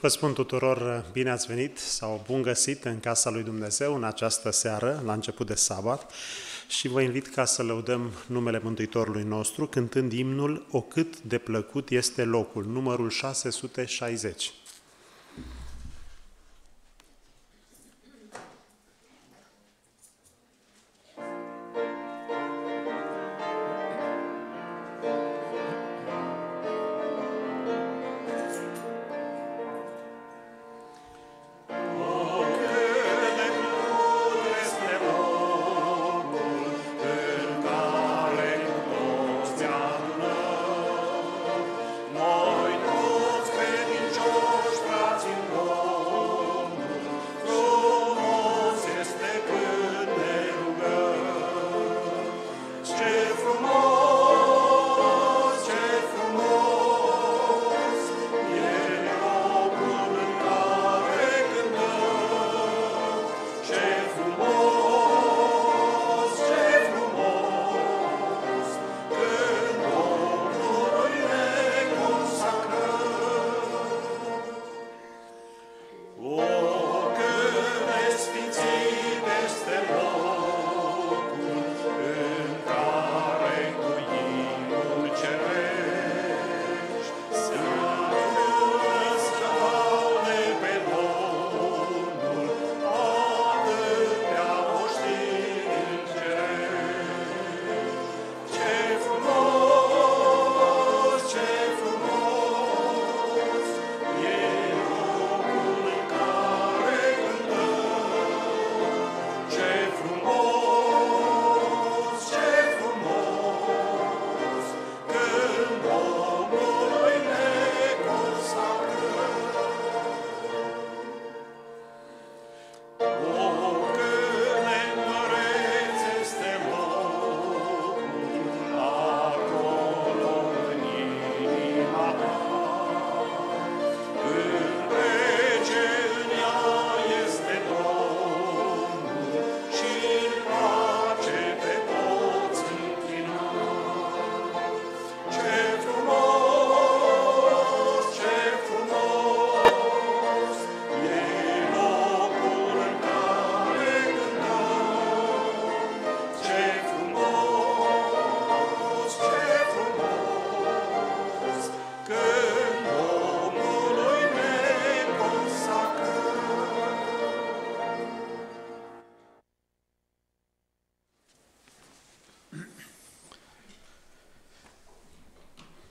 Vă spun tuturor bine ați venit sau bun găsit în Casa lui Dumnezeu în această seară, la început de sabat, și vă invit ca să lăudăm numele Mântuitorului nostru cântând imnul O cât de plăcut este locul, numărul 660.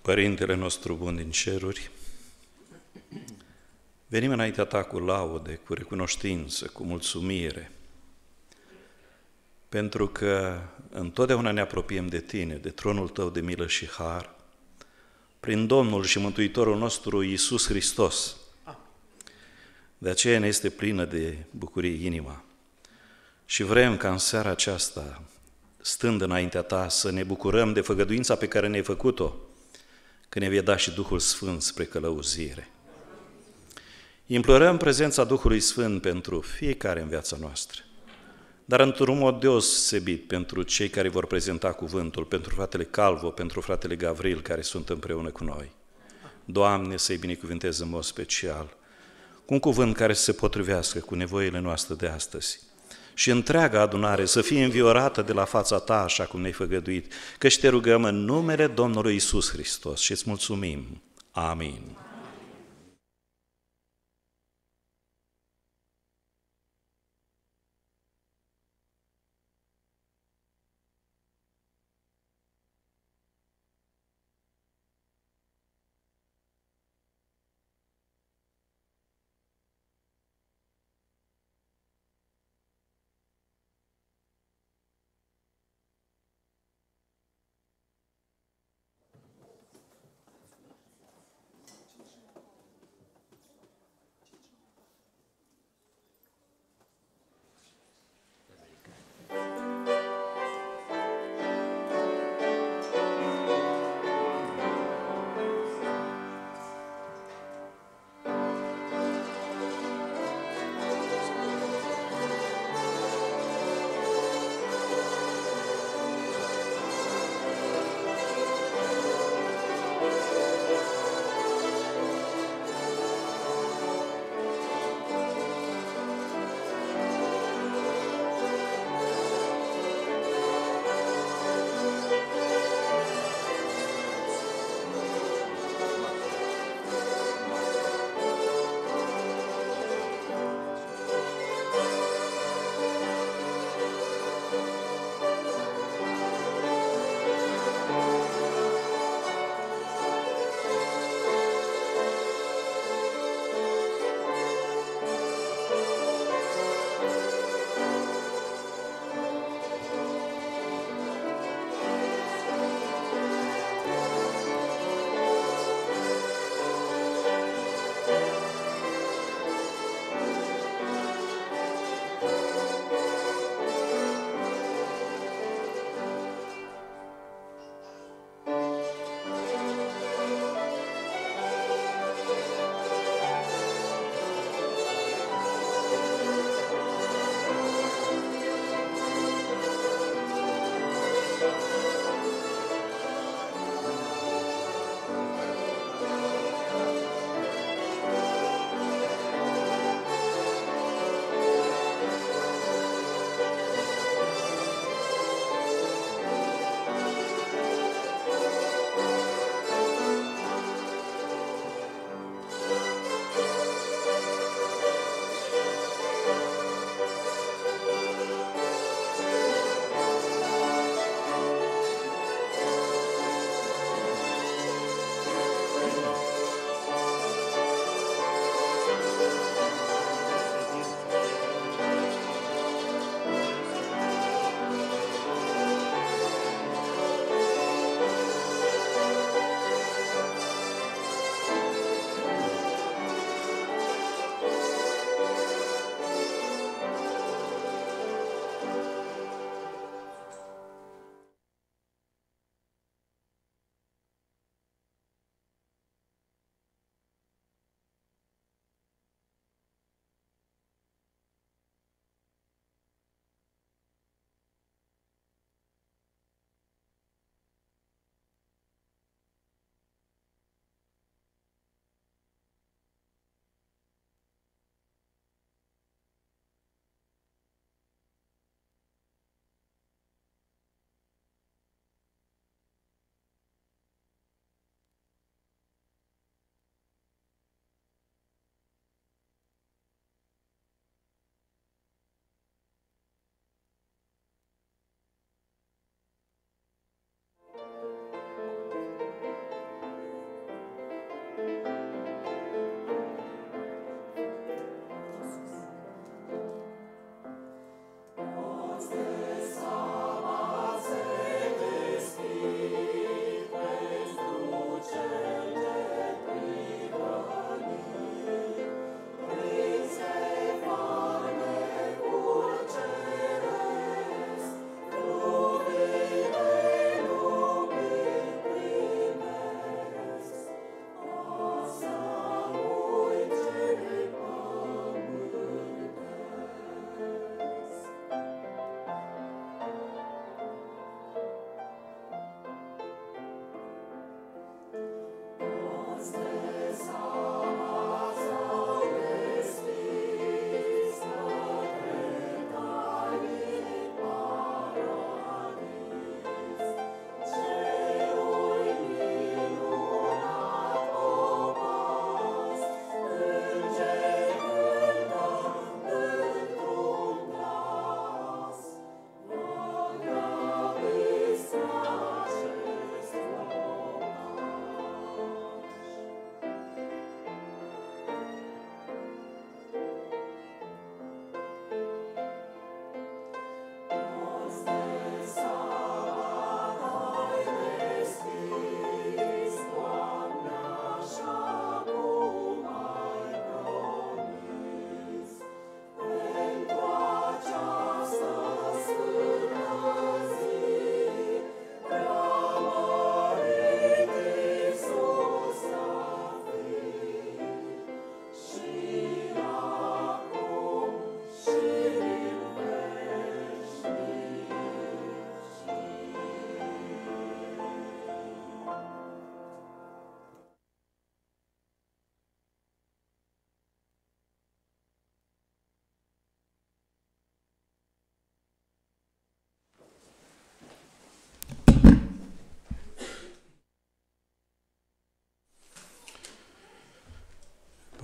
Părintele nostru bun din ceruri, venim înaintea ta cu laude, cu recunoștință, cu mulțumire, pentru că întotdeauna ne apropiem de tine, de tronul tău de milă și har, prin Domnul și Mântuitorul nostru Iisus Hristos. De aceea ne este plină de bucurie inima. Și vrem ca în seara aceasta, stând înaintea ta, să ne bucurăm de făgăduința pe care ne-ai făcut-o, că ne vei da și Duhul Sfânt spre călăuzire. Implorăm prezența Duhului Sfânt pentru fiecare în viața noastră, dar într-un mod deosebit pentru cei care vor prezenta cuvântul, pentru fratele Calvo, pentru fratele Gavril, care sunt împreună cu noi. Doamne, să-i binecuvântez în mod special, cu un cuvânt care să se potrivească cu nevoile noastre de astăzi, și întreaga adunare să fie înviorată de la fața ta, așa cum ne-ai făgăduit, și te rugăm în numele Domnului Isus Hristos și îți mulțumim. Amin.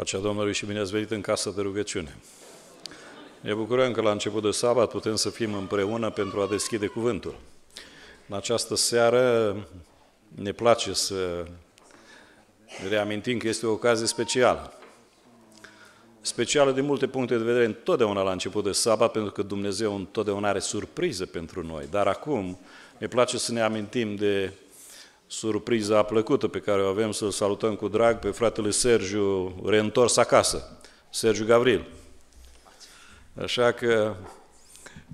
Pacea Domnului și bine ați venit în casă de rugăciune. Ne bucurăm că la început de sabat putem să fim împreună pentru a deschide cuvântul. În această seară ne place să reamintim că este o ocazie specială. Specială din multe puncte de vedere întotdeauna la început de sabat, pentru că Dumnezeu întotdeauna are surpriză pentru noi. Dar acum ne place să ne amintim de surpriza plăcută pe care o avem să-l salutăm cu drag pe fratele Sergiu, reîntors acasă, Sergiu Gavril. Așa că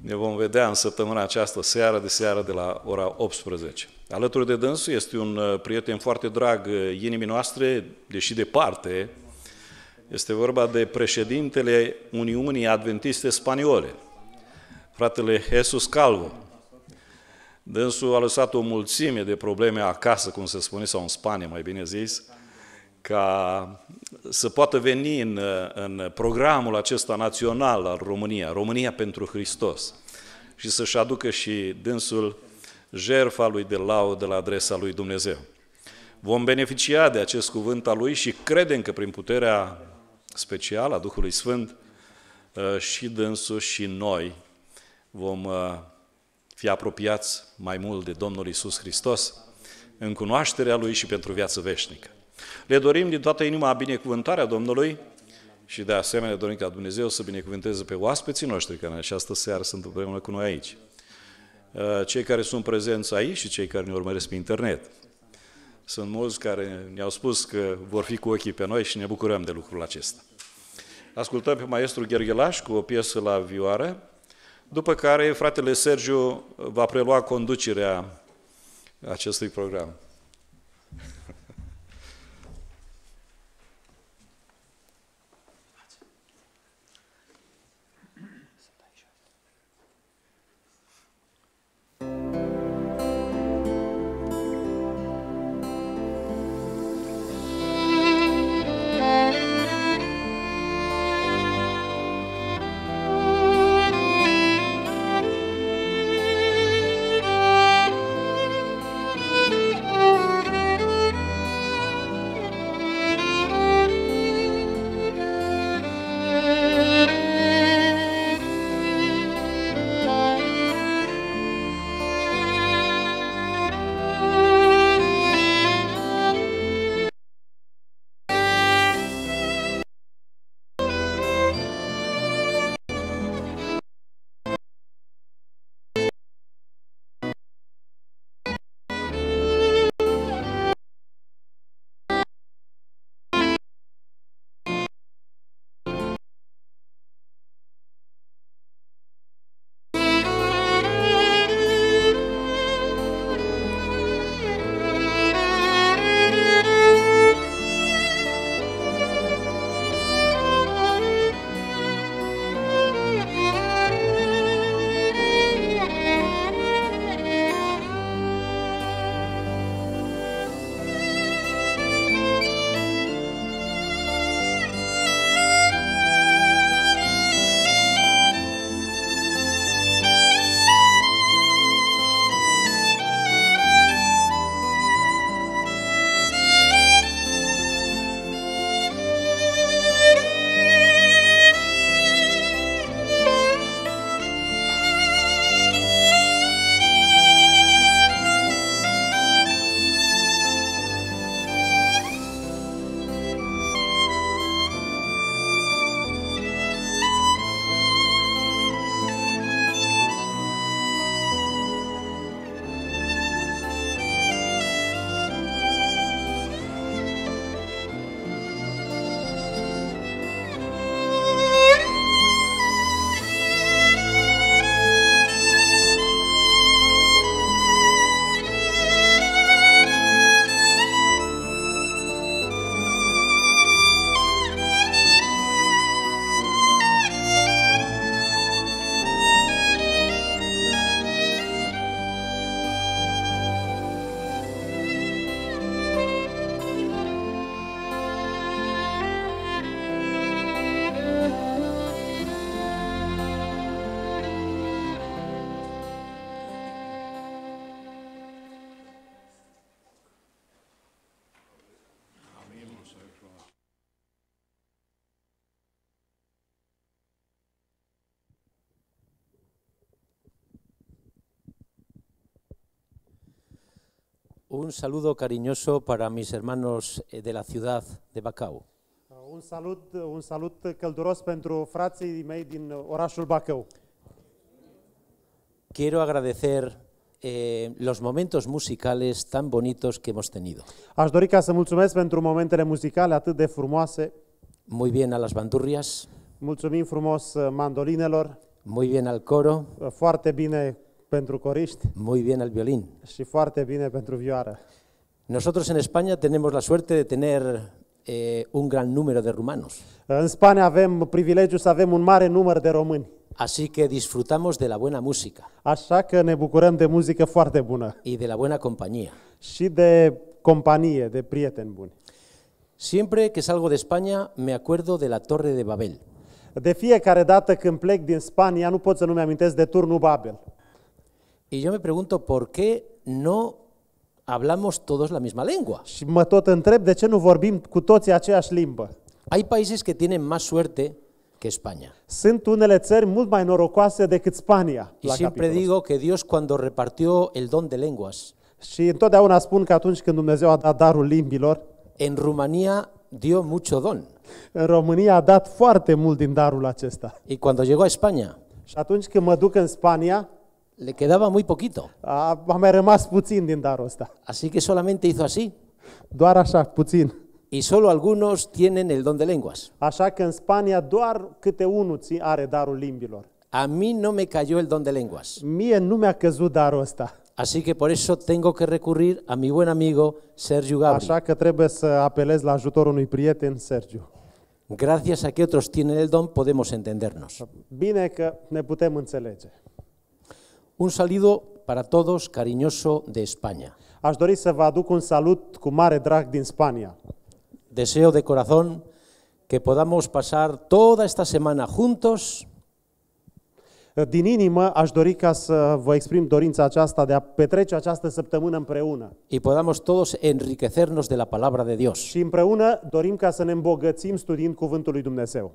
ne vom vedea în săptămâna aceasta, seara de seară, de la ora 18. Alături de dânsul este un uh, prieten foarte drag uh, inimii noastre, deși departe, este vorba de președintele Uniunii Adventiste Spaniole, fratele Jesus Calvo. Dânsul a lăsat o mulțime de probleme acasă, cum se spune, sau în Spania, mai bine zis, ca să poată veni în, în programul acesta național al România, România pentru Hristos, și să-și aducă și dânsul jerfa lui de laudă la adresa lui Dumnezeu. Vom beneficia de acest cuvânt al lui și credem că prin puterea specială a Duhului Sfânt uh, și dânsul și noi vom uh, fi apropiați mai mult de Domnul Isus Hristos în cunoașterea Lui și pentru viață veșnică. Le dorim din toată inima binecuvântarea Domnului și de asemenea dorim ca Dumnezeu să binecuvânteze pe oaspeții noștri care în această seară sunt împreună cu noi aici. Uh, cei care sunt prezenți aici și cei care ne urmăresc pe internet. Sunt mulți care ne-au spus că vor fi cu ochii pe noi și ne bucurăm de lucrul acesta. Ascultăm pe maestru Gherghelaș cu o piesă la vioară, după care fratele Sergiu va prelua conducerea acestui program. Un saludo cariñoso para mis hermanos eh, de la ciudad de Bacău. Un salut, un salut călduros pentru frații mei din orașul Bacău. Quiero agradecer eh, los momentos musicales tan bonitos que hemos tenido. Aș dori ca să mulțumesc pentru momentele muzicale atât de frumoase. Muy bien a las bandurrias, Mulțumim frumos eh, mandolinelor, muy bien al coro, foarte bine pentru coriști muy bien al violín. și foarte bine pentru vioară. Nosotros en España tenemos la suerte de tener eh, un gran número de rumanos. În Spania avem privilegiu să avem un mare număr de români. Así que disfrutamos de la buena música Așa că ne bucurăm de muzică foarte bună y de la buena compañía. și de companie, de prieteni buni. Siempre que salgo de España me acuerdo de la Torre de Babel. De fiecare dată când plec din Spania, nu pot să nu-mi amintesc de turnul Babel. Y yo me pregunto por qué no hablamos todos la misma lengua. Și mă tot întreb de ce nu vorbim cu toții aceeași limbă. Hay países que tienen más suerte que España. Sunt unele țări mult mai norocoase decât Spania. Y la siempre digo que Dios cuando repartió el don de lenguas, Și întotdeauna spun că atunci când Dumnezeu a dat darul limbilor, en Rumanía dio mucho don. în România a dat foarte mult din darul acesta. Y cuando llegó a España, Și atunci când mă duc în Spania, le quedaba muy poquito. A, mai rămas puțin din darul ăsta. Así que solamente hizo así. Doar așa, puțin. Y solo algunos tienen el don de lenguas. Așa că în Spania doar câte unul are darul limbilor. A mí no me cayó el don de lenguas. Mie nu mi-a căzut darul ăsta. Así que por eso tengo que recurrir a mi buen amigo Sergio Gabriel. Așa că trebuie să apelez la ajutorul unui prieten, Sergiu. Gracias a que otros tienen el don podemos entendernos. Bine că ne putem înțelege. Un saludo para todos cariñoso de España. Aș dori să vă aduc un salut cu mare drag din Spania. Deseo de corazón que podamos pasar toda esta semana juntos Din inimă aș dori ca să vă exprim dorința aceasta de a petrece această săptămână împreună. y podamos todos enriquecernos de la palabra de Dios. Și împreună dorim ca să ne îmbogățim studiind Cuvântul lui Dumnezeu.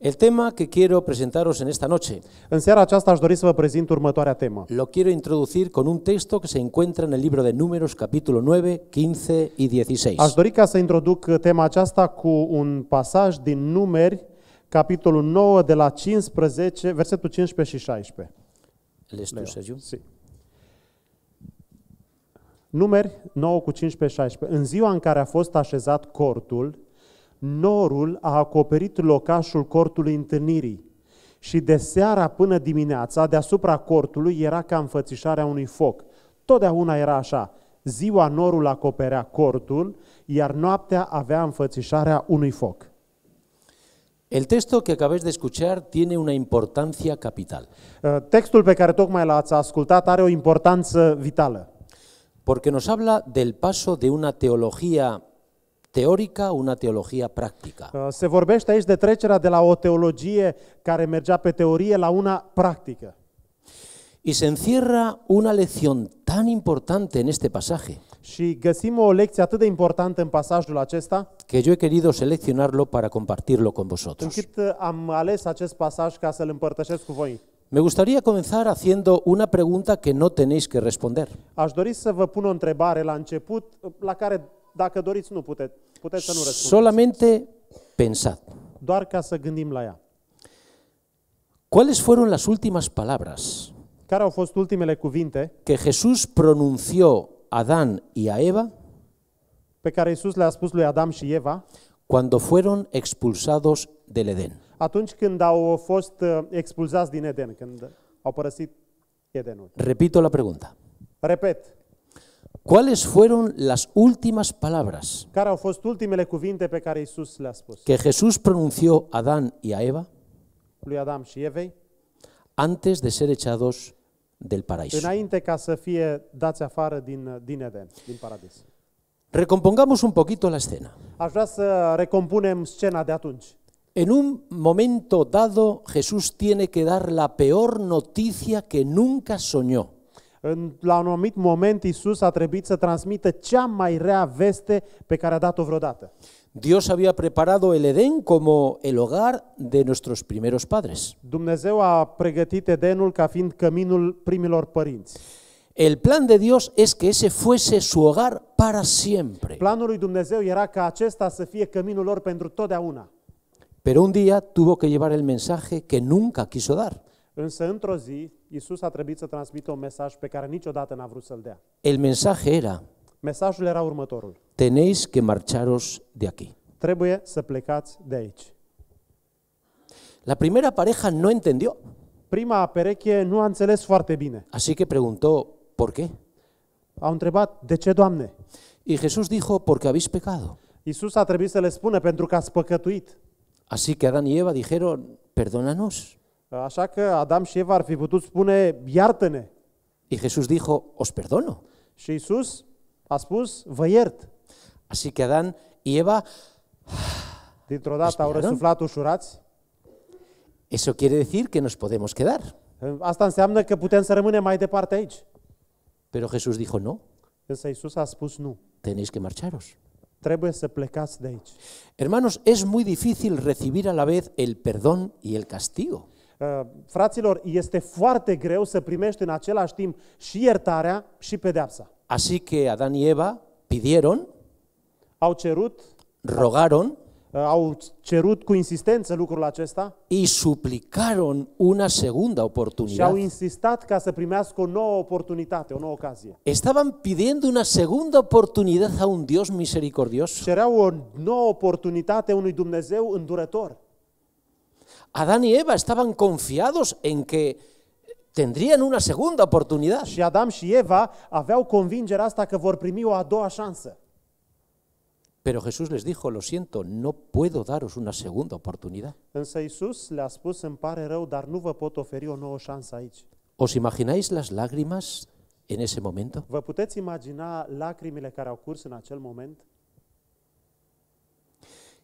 El tema que quiero presentaros en esta noche En seara aceasta aș dori să vă prezint următoarea temă. lo quiero introducir con un texto que se encuentra en el libro de Números capítulo 9, 15 y 16. Aș dori ca să introduc tema aceasta cu un pasaj din Numeri, capitolul 9, de la 15, versetul 15 și 16. ¿Lees tú, Leo. Sergio? Sí. Numeri 9 cu 15 16. În ziua în care a fost așezat cortul, norul a acoperit locașul cortului întâlnirii și de seara până dimineața, deasupra cortului, era ca înfățișarea unui foc. Totdeauna era așa. Ziua norul acoperea cortul, iar noaptea avea înfățișarea unui foc. El texto que acabáis de escuchar tiene una importancia capital. Uh, textul pe care tocmai l-ați ascultat are o importanță vitală. Porque nos habla del paso de una teología Teórica o una teología práctica. Uh, se vorbește aici de trecerea de la o teologie care mergea pe teorie la una practică. Y se encierra una lección tan importante en este pasaje. Și găsim o lecție atât de importantă în pasajul acesta. Que yo he querido seleccionarlo para compartirlo con vosotros. Încât uh, am ales acest pasaj ca să-l împărtășesc cu voi. Me gustaría comenzar haciendo una pregunta que no tenéis que responder. Aș dori să vă pun o întrebare la început uh, la care Dacă doriți, nu puteți, puteți să nu răspundeți. Solamente pensad. Doar ca să gândim la ea. ¿Cuáles fueron las últimas palabras care au fost ultimele cuvinte que Jesús pronunció a Adán y a Eva pe care Isus le-a spus lui Adam și Eva cuando fueron expulsados del Edén? atunci când au fost uh, expulzați din Eden, când au părăsit Edenul? Repito la pregunta. Repet. ¿Cuáles fueron las últimas palabras que Jesús pronunció a Adán y a Eva antes de ser echados del paraíso? Recompongamos un poquito la escena. En un momento dado, Jesús tiene que dar la peor noticia que nunca soñó. În, la un anumit moment Isus a trebuit să transmită cea mai rea veste pe care a dat-o vreodată. Dios había preparado el Edén como el hogar de nuestros primeros padres. Dumnezeu a pregătit Edenul ca fiind căminul primilor părinți. El plan de Dios es que ese fuese su hogar para siempre. Planul lui Dumnezeu era ca acesta să fie căminul lor pentru totdeauna. Pero un día tuvo que llevar el mensaje que nunca quiso dar. Însă într-o zi, Isus a trebuit să transmită un mesaj pe care niciodată n-a vrut să-l dea. El mensaje era, Mesajul era următorul. tenéis que marcharos de aquí. Trebuie să plecați de aici. La primera pareja no entendió, Prima pereche nu a înțeles foarte bine. así que preguntó, ¿por qué? Au întrebat, de ce, Doamne? Y Jesús dijo, porque habéis pecado. Isus a trebuit să le spună, pentru că ați păcătuit. Así que Adán y Eva dijeron, perdónanos, Așa că Adam și Eva ar fi putut spune, iartă-ne. Și Jesús dijo, os perdono. Și Isus a spus, vă iert. Así que Adán y Eva Dintr-o dată au răsuflat ușurați. Eso quiere decir que nos podemos quedar. Asta înseamnă că putem să rămânem mai departe aici. Pero Jesús dijo no. Însă Isus a spus nu. Tenéis que marcharos. Trebuie să plecați de aici. Hermanos, es muy difícil recibir a la vez el perdón y el castigo. Uh, fraților, este foarte greu să primești în același timp și iertarea și pedeapsa. Así que Adán y Eva pidieron, Au cerut, rogaron uh, au cerut cu insistență lucrul acesta și suplicaron una segunda și au insistat ca să primească o nouă oportunitate, o nouă ocazie. Estaban pidiendo una segunda oportunidad a un Dios misericordioso. Cereau o nouă oportunitate unui Dumnezeu îndurător. Adán y Eva estaban confiados en que tendrían una segunda oportunidad. Și Adam și Eva aveau convingerea asta că vor primi o a doua șansă. Pero Jesús les dijo, lo siento, no puedo daros una segunda oportunidad. Însă Isus le-a spus, îmi rău, dar nu vă pot oferi o nouă șansă aici. ¿Os imagináis las lágrimas en ese momento? Vă puteți imagina lacrimile care au curs în acel moment?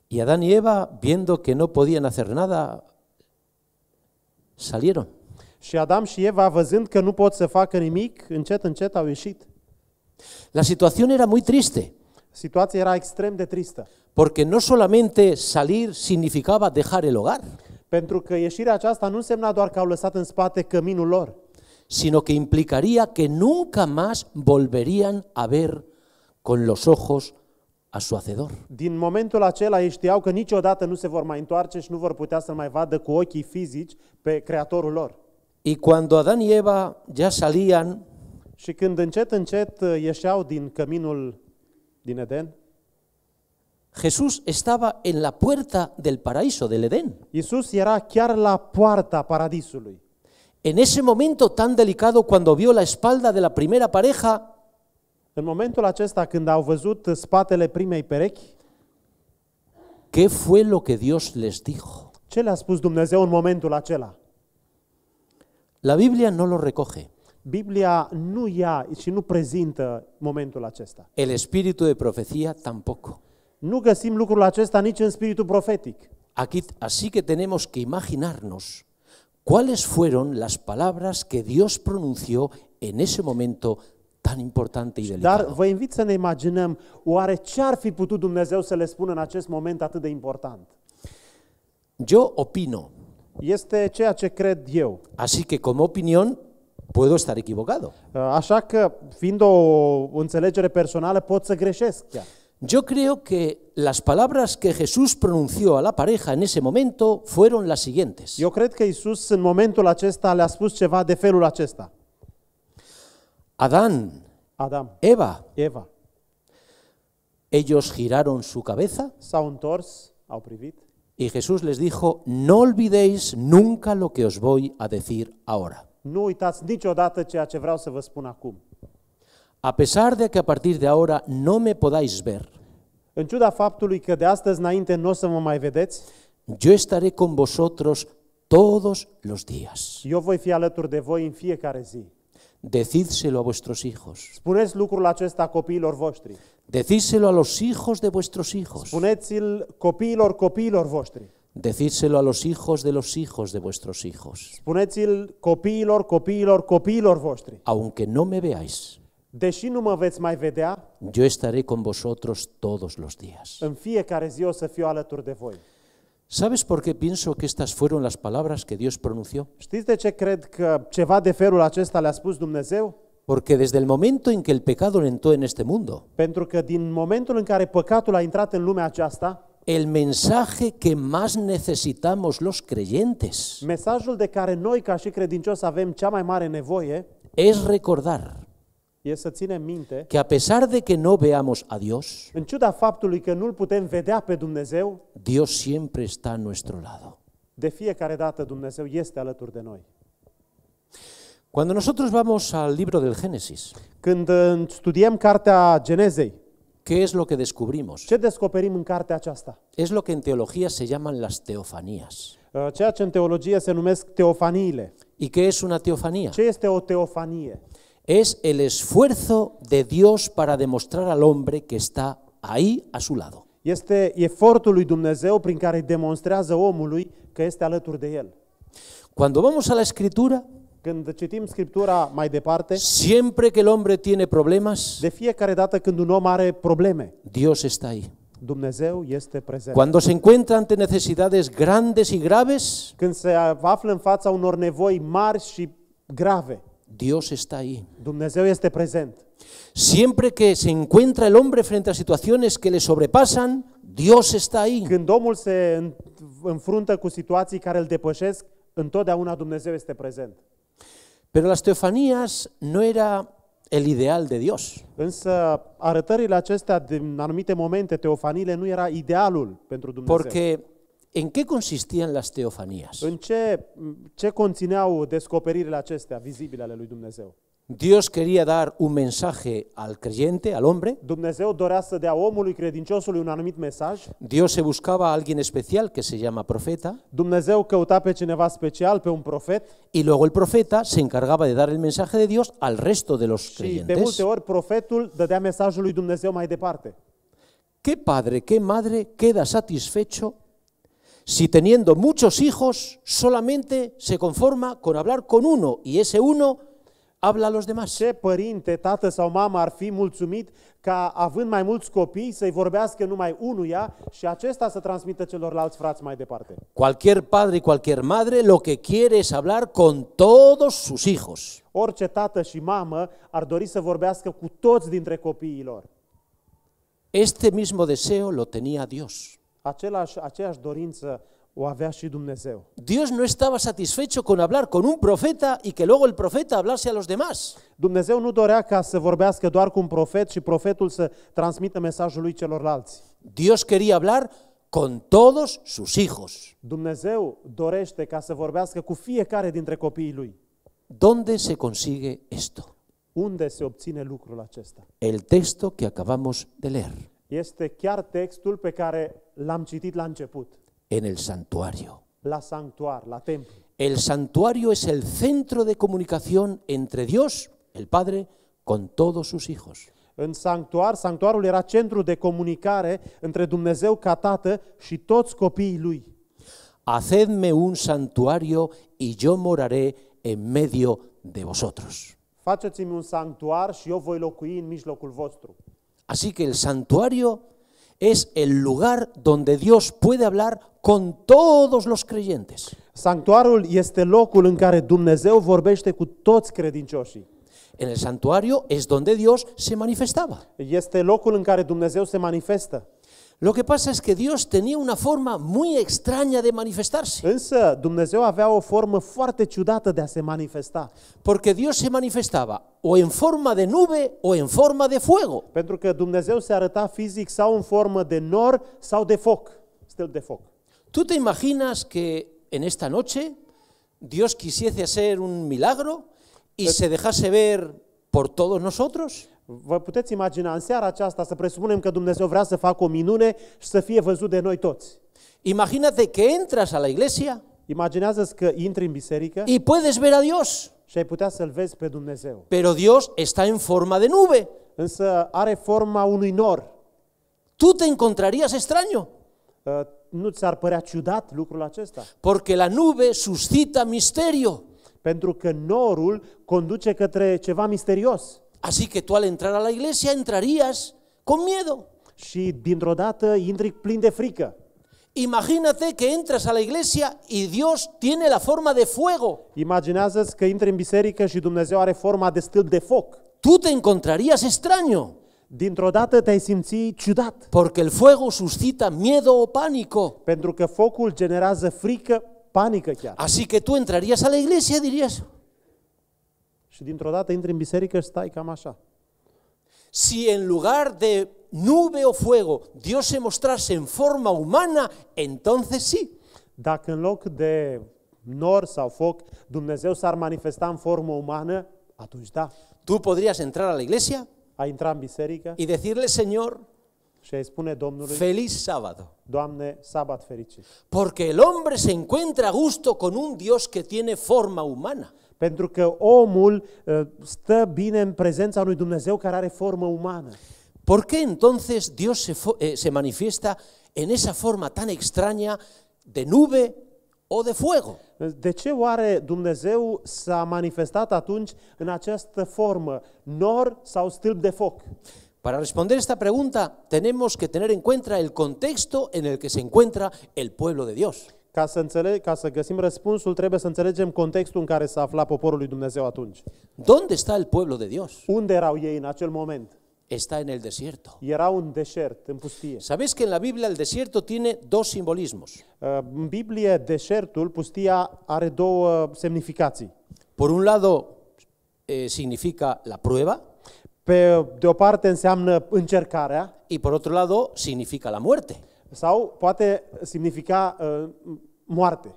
Y Adán y Eva, viendo que no podían hacer nada, Salieron. Și Adam și Eva, văzând că nu pot să facă nimic, încet, încet au ieșit. La situación era muy triste. Situația era extrem de tristă. Porque no solamente salir significaba dejar el hogar. Pentru că ieșirea aceasta nu însemna doar că au lăsat în spate căminul lor. Sino que implicaría que nunca más volverían a ver con los ojos a su Hacedor. Din momentul acela ei știau că niciodată nu se vor mai întoarce și nu vor putea să mai vadă cu ochii fizici pe Creatorul lor. Y cuando Adán y Eva ya salían, și când încet încet uh, ieșeau din căminul din Eden, Jesús estaba en la puerta del paraíso del Edén. Jesús era chiar la puerta paradisului. En ese momento tan delicado cuando vio la espalda de la primera pareja, În momentul spatele primei perechi, ¿Qué fue lo que Dios les dijo? ce le-a spus Dumnezeu în momentul acela? La Biblia no lo recoge. Biblia nu ia și nu momento momentul acesta. El espíritu de profecía tampoco. Nu găsim lucrul acesta nici în spiritul profetic. Aquí, así que tenemos que imaginarnos cuáles fueron las palabras que Dios pronunció en ese momento tan importante și delicate. Dar vă invit să ne imaginăm, oare ce ar fi putut Dumnezeu să le spună în acest moment atât de important? Yo opino. Este ceea ce cred eu. Así que como opinión puedo estar equivocado. Uh, așa că fiind o înțelegere personală pot să greșesc chiar. Yo creo que las palabras que Jesús pronunció a la pareja en ese momento fueron las siguientes. Eu cred că Isus în momentul acesta le-a spus ceva de felul acesta. Adán, Eva. Eva. Ellos giraron su cabeza. Y Jesús les dijo, no olvidéis nunca lo que os voy a decir ahora. A pesar de que a partir de ahora no me podáis ver, yo estaré con vosotros todos los días. Yo voi fi alături de voi în fiecare zi. Decídselo a vuestros hijos. Spuneți lucrul acesta copiilor voștri. Decídselo a los hijos de vuestros hijos. Spuneți-l copiilor copiilor voștri. Decídselo a los hijos de los hijos de vuestros hijos. Spuneți-l copiilor copiilor copiilor voștri. Aunque no me veáis. Deși nu mă veți mai vedea, yo estaré con vosotros todos los días. în fiecare zi o să fiu alături de voi. ¿Sabes por qué pienso que estas fueron las palabras que Dios pronunció? Știți de ce cred că ceva de felul acesta le-a spus Dumnezeu? Porque desde el momento en que el pecado entró en este mundo, Pentru că din momentul în care păcatul a intrat în lumea aceasta, el mensaje que más necesitamos los creyentes mesajul de care noi ca și credincioși avem cea mai mare nevoie es recordar y e să ținem minte que a pesar de que no veamos a Dios, în ciuda faptului că nu-L putem vedea pe Dumnezeu, Dios siempre está a nuestro lado. de fiecare dată Dumnezeu este alături de noi. Cuando nosotros vamos al libro del Génesis, Când uh, studiem cartea Genezei, ¿qué es lo que descubrimos? ce descoperim în cartea aceasta? Es lo que en teología se llaman las teofanías. Uh, Ceea ce în teologie se numesc teofaniile. ¿Y qué es una teofanía? Ce este o teofanie? es el esfuerzo de Dios para demostrar al hombre que está ahí a su lado. Este efortul lui Dumnezeu prin care demonstrează omului că este alături de el. Cuando vamos a la Escritura, Când citim Scriptura mai departe, siempre que el hombre tiene problemas, de fiecare dată când un om are probleme, Dios está ahí. Este Cuando se encuentra ante necesidades grandes y graves, când se află în fața unor nevoi mari și grave, Dios está ahí. Dumnezeu este presente. Siempre que se encuentra el hombre frente a situaciones que le sobrepasan, Dios está ahí. Când omul se înfruntă cu situații care îl depășesc, întotdeauna Dumnezeu este prezent. Pero las teofanías no era el ideal de Dios. Însă arătările acestea din anumite momente, teofaniile, nu era idealul pentru Dumnezeu. Porque ¿En qué consistían las teofanías? În ce, ce conțineau descoperirile acestea vizibile ale lui Dumnezeu? Dios quería dar un mensaje al creyente, al hombre. Dumnezeu dorea să dea omului credinciosului un anumit mesaj. Dios se buscaba a alguien especial que se llama profeta. Dumnezeu căuta pe cineva special, pe un profet. Y luego el profeta se encargaba de dar el mensaje de Dios al resto de los creyentes. Și de multe ori profetul dădea mesajul lui Dumnezeu mai departe. ¿Qué padre, qué madre queda satisfecho si teniendo muchos hijos solamente se conforma con hablar con uno y ese uno habla a los demás. Ce părinte, tată sau mamă ar fi mulțumit ca având mai mulți copii să-i vorbească numai unuia și acesta să transmită celorlalți frați mai departe. Cualquier padre y cualquier madre lo que quiere es hablar con todos sus hijos. Orice tată și mamă ar dori să vorbească cu toți dintre copiii lor. Este mismo deseo lo tenía Dios. Același, aceeași dorință o avea și Dumnezeu. Dios nu estaba satisfecho con hablar con un profeta y que luego el profeta hablase a los demás. Dumnezeu nu dorea ca să vorbească doar cu un profet și profetul să transmită mesajul lui celorlalți. Dios quería hablar con todos sus hijos. Dumnezeu dorește ca să vorbească cu fiecare dintre copiii lui. ¿Dónde se consigue esto? Unde se obține lucrul acesta? El texto que acabamos de leer este chiar textul pe care l-am citit la început. En el santuario. La santuar, la templu. El santuario es el centro de comunicación entre Dios, el Padre, con todos sus hijos. În sanctuar, sanctuarul era centru de comunicare între Dumnezeu ca Tată și toți copiii Lui. Hacedme un santuario y yo moraré en medio de vosotros. Faceți-mi un sanctuar și eu voi locui în mijlocul vostru. Así que el santuario es el lugar donde Dios puede hablar con todos los creyentes. Santuarul este locul în care Dumnezeu vorbește cu toți credincioșii. En el santuario es donde Dios se manifestaba. Este locul în care Dumnezeu se manifestă. Lo que pasa es que Dios tenía una forma muy extraña de manifestarse. Dumnezeu avea o foarte ciudată de a se manifesta. Porque Dios se manifestaba o en forma de nube o en forma de fuego. Pentru că Dumnezeu se arăta fizic sau în formă de nor sau de foc, de foc. ¿Tú te imaginas que en esta noche Dios quisiese hacer un milagro y se dejase ver por todos nosotros? Vă puteți imagina în seara aceasta să presupunem că Dumnezeu vrea să facă o minune și să fie văzut de noi toți. Imaginați că entras a la iglesia Imaginează-ți că intri în biserică Și puedes ver a Dios, și ai putea să-L vezi pe Dumnezeu. pero Dios está en forma de nube. Însă are forma unui nor. Tu te encontrarías extraño, Uh, Nu ți-ar părea ciudat lucrul acesta? porque la nube suscita misterio. Pentru că norul conduce către ceva misterios. Así que tú al entrar a la iglesia entrarías con miedo. de Imagínate que entras a la iglesia y Dios tiene la forma de fuego. forma de de Tú te encontrarías extraño. dintr te Porque el fuego suscita miedo o pánico. Pentru că focul generează frică, Así que tú entrarías a la iglesia y dirías, Și dintr-o dată intri în biserică și stai cam așa. Si en lugar de nube o fuego Dios se mostrase en forma humana, entonces sí. Dacă în loc de nor sau foc Dumnezeu s-ar manifesta în formă umană, atunci da. Tú podrías entrar a la iglesia a intra în biserică y decirle, Señor, și spune Domnului, feliz sábado. Doamne, sabat fericit. Porque el hombre se encuentra a gusto con un Dios que tiene forma humana. ¿Por qué entonces Dios eh, se, manifiesta en esa forma tan extraña de nube o de fuego? Uh, de ce a nor de Para responder esta pregunta tenemos que tener en cuenta el contexto en el que se encuentra el pueblo de Dios. Ca să, înțeleg, ca să găsim răspunsul, trebuie să înțelegem contextul în care s-a aflat poporul lui Dumnezeu atunci. Unde sta el pueblo de Dios? Unde erau ei în acel moment? Está en el desierto. Y era un desierto, en pustie. Sabéis que en la Biblia el desierto tiene dos simbolismos. En uh, În Biblie, deșertul, pustia, are două semnificații. Por un lado, eh, significa la prueba. Pe, de o parte înseamnă încercarea. Y por otro lado, significa la muerte. sau poate significa uh, muerte.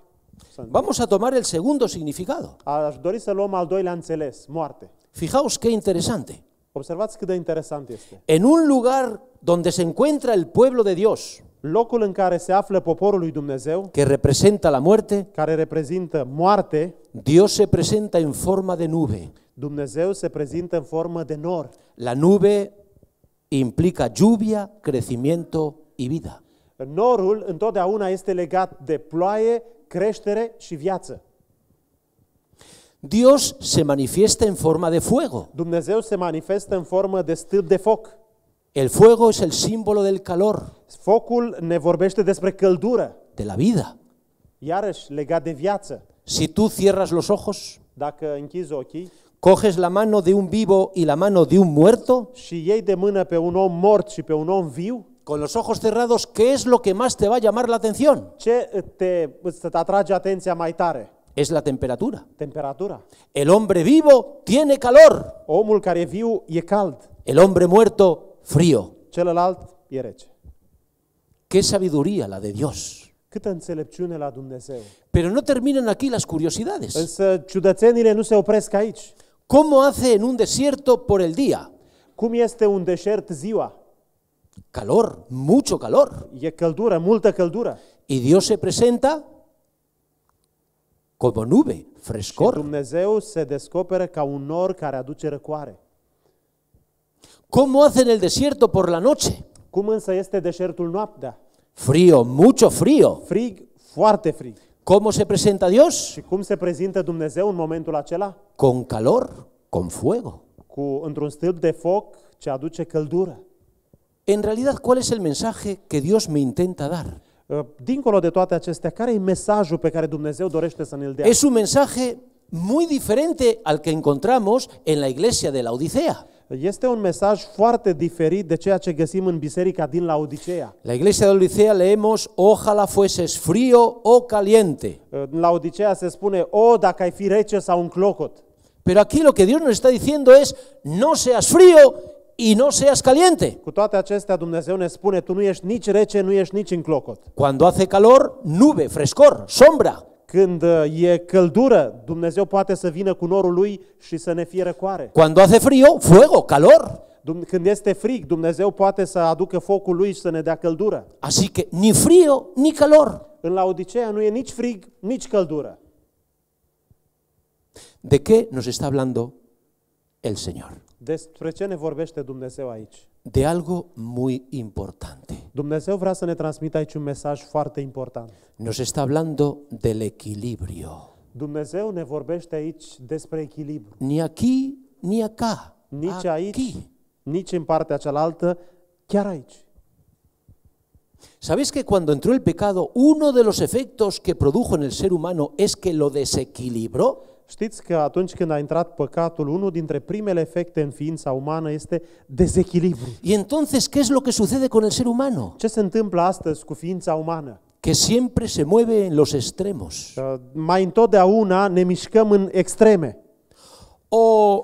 Vamos a tomar el segundo significado. A dori să luăm al doilea înțeles, moarte. Fijaos qué interesante. Observați cât de interesant este. En un lugar donde se encuentra el pueblo de Dios, locul în care se află poporul lui Dumnezeu, que representa la muerte, care reprezintă moarte, Dios se presenta en forma de nube. Dumnezeu se prezintă în forma de nor. La nube implica lluvia, crecimiento y vida norul întotdeauna este legat de ploaie, creștere și viață. Dios se manifiesta en forma de fuego. Dumnezeu se manifiesta en forma de stâlp de foc. El fuego es el símbolo del calor. Focul ne vorbește despre căldură. De la vida. Iarăși legat de viață. Si tú cierras los ojos, dacă închizi ochii, coges la mano de un vivo y la mano de un muerto, și iei de mână pe un om mort și pe un om viu, con los ojos cerrados, ¿qué es lo que más te va a llamar la atención? te, pues, mai Es la temperatura. Temperatura. El hombre vivo tiene calor. Omul e e El hombre muerto, frío. E Qué sabiduría la de Dios. la Dumnezeu. Pero no terminan aquí las curiosidades. nu se aici. ¿Cómo hace en un desierto por el día? Cum este un deșert ziua? calor, mucho calor. Y caldura, mucha caldura. Y Dios se presenta como nube, frescor. Y Dumnezeu se descubre ca un nor care aduce răcoare. ¿Cómo hace el desierto por la noche? Cum însă este deșertul noaptea? Frío, mucho frío. Frig, fuerte frig. ¿Cómo se presenta Dios? Și cum se prezintă Dumnezeu în momentul acela? Con calor, con fuego. Cu un stâlp de foc ce aduce căldură. En realidad, ¿cuál es el mensaje que Dios me intenta dar? Uh, dincolo de toate acestea, care e mesajul pe care Dumnezeu dorește să ne-l dea? Es un mensaje muy diferente al que encontramos en la iglesia de la Odisea. Este un mesaj foarte diferit de ceea ce găsim în biserica din Odisea. La iglesia de Odisea leemos ojalá fueses frío o caliente. Uh, la Odisea se spune o dacă ai fi rece sau un clocot. Pero aquí lo que Dios nos está diciendo es no seas frío y no seas caliente. Cu toate acestea, Dumnezeu ne spune, tu nu ești nici rece, nu ești nici în clocot. Cuando hace calor, nube, frescor, sombra. Când uh, e căldură, Dumnezeu poate să vină cu norul lui și să ne fie răcoare. Cuando hace frío, fuego, calor. Când este frig, Dumnezeu poate să aducă focul lui și să ne dea căldură. Así que ni frío ni calor. În Laodicea nu e nici frig, nici căldură. De ce nos está hablando el Señor? Despre ce ne vorbește Dumnezeu aici? De algo muy importante. Dumnezeu vrea să ne transmită aici un mesaj foarte important. Nos está hablando del equilibrio. Dumnezeu ne vorbește aici despre echilibru. Ni aquí, ni acá. Nici aquí. aici, nici în partea cealaltă, chiar aici. ¿Sabéis que cuando entró el pecado, uno de los efectos que produjo en el ser humano es que lo desequilibró? Știți că atunci când a intrat păcatul, unul dintre primele efecte în ființa umană este dezechilibru. Y entonces, ¿qué es lo que sucede con el ser humano? Ce se întâmplă astăzi cu ființa umană? Que siempre se mueve en los extremos. Că mai întotdeauna ne mișcăm în extreme. O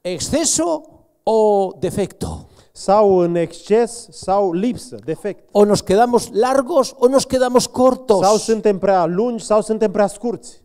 exceso o defecto. sau în exces sau lipsă, defect. O nos quedamos largos o nos quedamos cortos. Sau suntem prea lungi sau suntem prea scurți.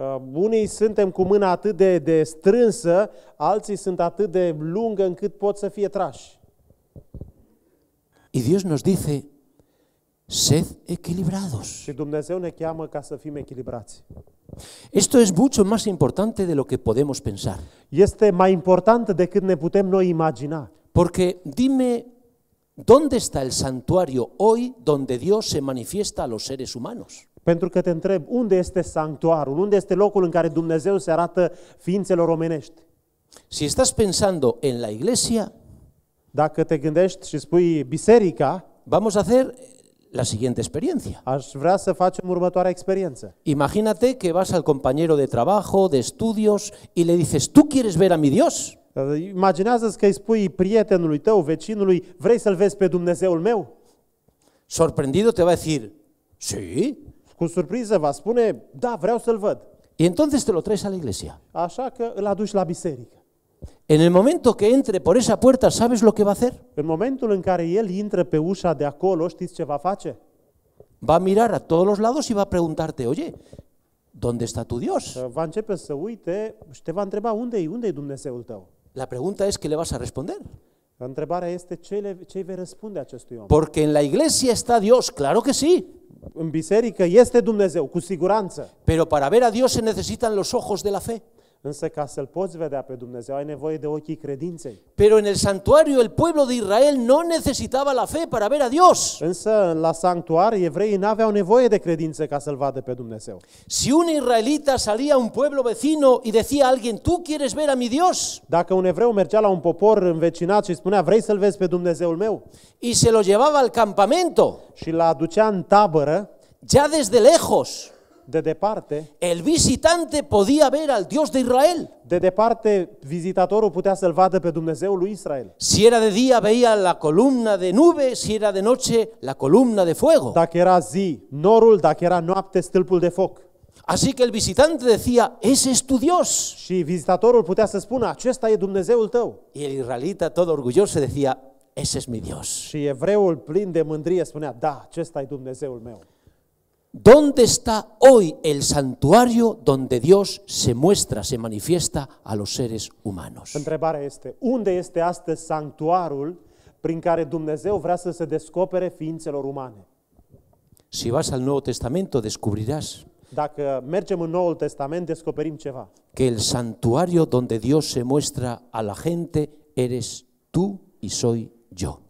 Uh, unii suntem cu mâna atât de, de strânsă, alții sunt atât de lungă încât pot să fie trași. Y Dios nos dice, sed equilibrados. Și Dumnezeu ne cheamă ca să fim echilibrați. Esto es mucho más importante de lo que podemos pensar. Este mai important decât ne putem noi imagina. Porque dime ¿Dónde está el santuario hoy donde Dios se manifiesta a los seres humanos? Pentru că te întreb, unde este sanctuarul? Unde este locul în care Dumnezeu se arată ființelor omenești? Si estás pensando en la iglesia, dacă te gândești și spui biserica, vamos a hacer la siguiente experiencia. Aș vrea să facem următoarea experiență. Imagínate que vas al compañero de trabajo, de estudios y le dices, "¿Tú quieres ver a mi Dios?" Imaginează-ți că îi spui prietenului tău, vecinului, vrei să-L vezi pe Dumnezeul meu? Sorprendido te va decir, sí, Cu surpriză va spune, da, vreau să-l văd. Y entonces te lo traes a la iglesia. Așa că îl aduci la biserică. En el momento que entre por esa puerta, ¿sabes lo que va a hacer? În momentul în care el intră pe ușa de acolo, știți ce va face? Va a mirar a todos los lados y va a preguntarte, oye, ¿dónde está tu Dios? Va începe să uite și te va întreba unde e, unde e Dumnezeul tău. La pregunta es, ¿qué le vas a responder? Întrebarea este ce, ce vei răspunde acestui om. Porque en la iglesia está Dios, claro que sí. În biserică este Dumnezeu, cu siguranță. Pero para ver a Dios se necesitan los ojos de la fe. Însă ca să-L poți vedea pe Dumnezeu, ai nevoie de ochii credinței. Pero en el santuario el pueblo de Israel no necesitaba la fe para ver a Dios. Însă la sanctuar evreii n-aveau nevoie de credință ca să-L vadă pe Dumnezeu. Si un israelita salía a un pueblo vecino y decía a alguien, ¿tú quieres ver a mi Dios? Dacă un evreu mergea la un popor învecinat și spunea, vrei să-L vezi pe Dumnezeul meu? Y se lo llevaba al campamento. Și l-aducea a în tabără. Ya desde lejos de departe, el visitante podía ver al Dios de Israel. de departe, vizitatorul putea să-L vadă pe Dumnezeul lui Israel. Si era de día veía la columna de nube, si era de noche la columna de fuego. Dacă era zi, norul, dacă era noapte, stâlpul de foc. Así que el visitante decía, ese es tu Dios. Și vizitatorul putea să spună, acesta e Dumnezeul tău. Y el israelita, todo orgulloso, decía, ese es mi Dios. Și evreul plin de mândrie spunea, da, acesta e Dumnezeul meu. ¿Dónde está hoy el santuario donde Dios se muestra, se manifiesta a los seres humanos? este, unde este sanctuarul prin care Dumnezeu Si vas al Nuevo Testamento descubrirás que el santuario donde Dios se muestra a la gente eres tú y soy yo.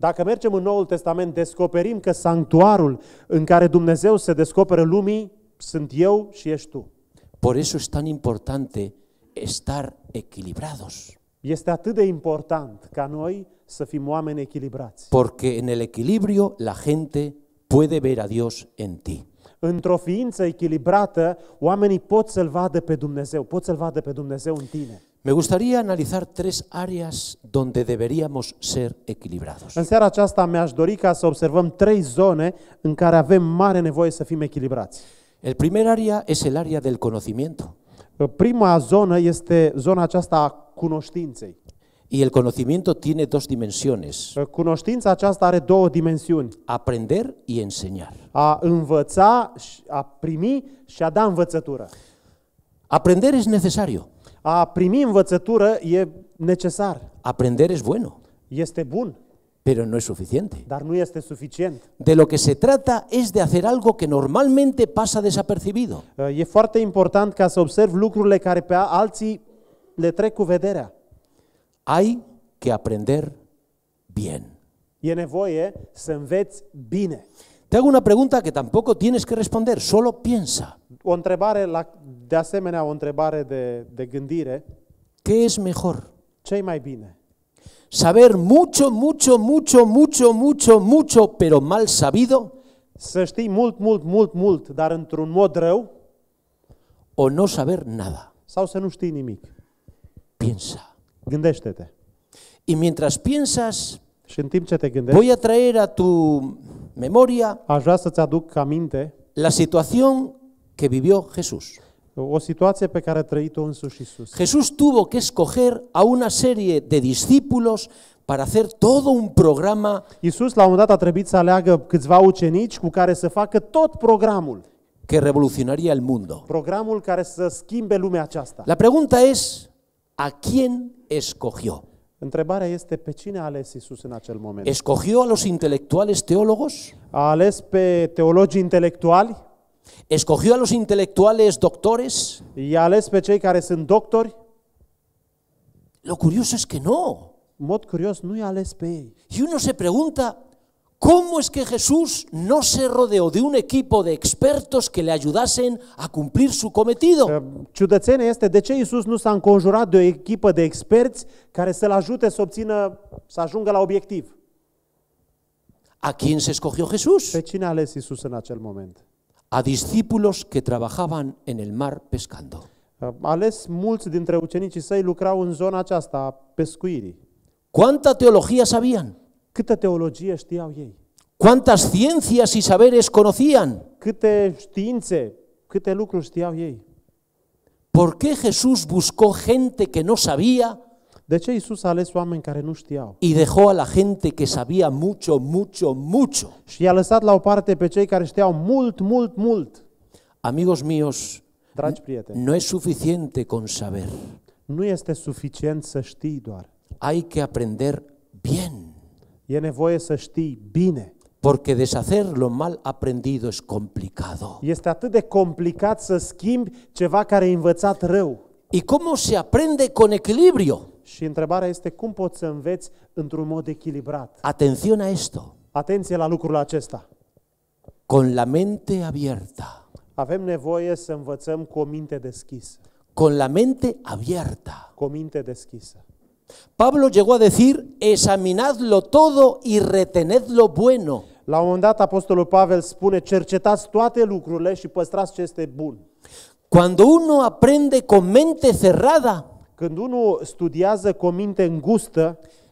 Dacă mergem în Noul Testament, descoperim că sanctuarul în care Dumnezeu se descoperă lumii sunt eu și ești tu. Por eso es tan importante estar equilibrados. Este atât de important ca noi să fim oameni echilibrați. Porque en el equilibrio la gente puede ver a Dios en ti. Într-o ființă echilibrată, oamenii pot să-L vadă pe Dumnezeu, pot să-L vadă pe Dumnezeu în tine. Me gustaría analizar tres áreas donde deberíamos ser equilibrados. În seara aceasta mi-aș dori ca să observăm trei zone în care avem mare nevoie să fim echilibrați. El primer área es el área del conocimiento. Prima zonă este zona aceasta a cunoștinței. Y el conocimiento tiene dos dimensiones. Cunoștința aceasta are două dimensiuni. Aprender y enseñar. A învăța, a primi și a da învățătură. Aprender es necesario. A primi învățătură e necesar. Aprender es bueno, Este bun, pero no es suficiente. dar nu este suficient. De lo que se trata es de hacer algo que normalmente pasa desapercibido. Y es important ca să observ lucrurile care pe alții le trec cu vederea. Hay que aprender bien. E nevoie să înveți bine. Te hago una pregunta que tampoco tienes que responder, solo piensa o întrebare la, de asemenea, o întrebare de, de gândire. ¿Qué es mejor? es e mai bine? Saber mucho, mucho, mucho, mucho, mucho, mucho, pero mal sabido. Să știi mult, mult, mult, mult, dar într-un mod rău. O no saber nada. Sau să nu știi nimic. Piensa. Gândește-te. Y mientras piensas, și în timp ce te gândești, voy a traer a tu memoria aș vrea să-ți aduc aminte la situación que vivió Jesús. O situație pe care a trăit-o însuși Isus. Jesús tuvo que escoger a una serie de discípulos para hacer todo un programa. Isus la un dat a trebuit să aleagă câțiva ucenici cu care să facă tot programul. Que revolucionaría el mundo. Programul care să schimbe lumea aceasta. La pregunta es ¿a quién escogió? Întrebarea este pe cine a ales Isus în acel moment? Escogió a los intelectuales teólogos? A ales pe teologii intelectuali? Escogió a los intelectuales doctores. Y a Lo curioso es que no. E y uno se pregunta, ¿Cómo es que Jesús no se rodeó de un equipo de expertos que le ayudasen a cumplir su cometido? este de a quién de escogió Jesús? de ¿A quién se escogió Jesús? Pe aquel momento? ales a discípulos que trabajaban en el mar pescando. Uh, ales mulți dintre ucenicii săi lucrau în zona aceasta a pescuirii. ¿Cuánta teología sabían? Câtă teologie știau ei? ¿Cuántas ciencias y saberes conocían? Câte științe, câte lucruri știau ei? ¿Por qué Jesús buscó gente que no sabía de ce Isus a ales oameni care nu știau? y dejó a la gente que sabía mucho, mucho, mucho. Și a lăsat la o parte pe cei care știau mult, mult, mult. Amigos míos, Dragi prieteni, no es suficiente con saber, nu este suficient să știi doar. hay que aprender bien, E nevoie să știi bine. porque deshacer lo mal aprendido es complicado. Este atât de complicat să schimbi ceva care ai e învățat rău. ¿Y cómo se aprende con equilibrio? Și întrebarea este cum poți să înveți într-un mod echilibrat. Atenție a esto. Atenție la lucrul acesta. Con la mente abierta. Avem nevoie să învățăm cu o minte deschisă. Con la mente abierta. Cu o minte deschisă. Pablo llegó a decir, examinadlo todo y retened lo bueno. La un moment dat, Apostolul Pavel spune, cercetați toate lucrurile și păstrați ce este bun. Cuando uno aprende con mente cerrada, Cuando uno estudia de mente en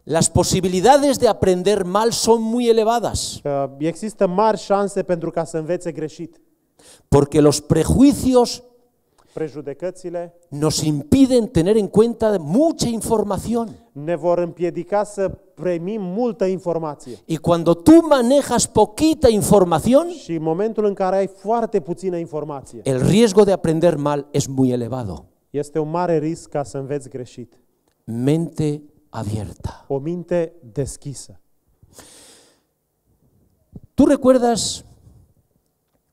las posibilidades de aprender mal son muy elevadas. uh, existe más chance pentru ca să învețe greșit. Porque los prejuicios Prejudecățile nos impiden tener en cuenta mucha información. ne vor împiedica să primim multă informație. Y cuando tú manejas poquita información, Și momento momentul în care ai foarte puțină informație, el riesgo de aprender mal es muy elevado. Este un mare risc ca să înveți greșit. Mente abierta. O minte deschisă. Tu recuerdas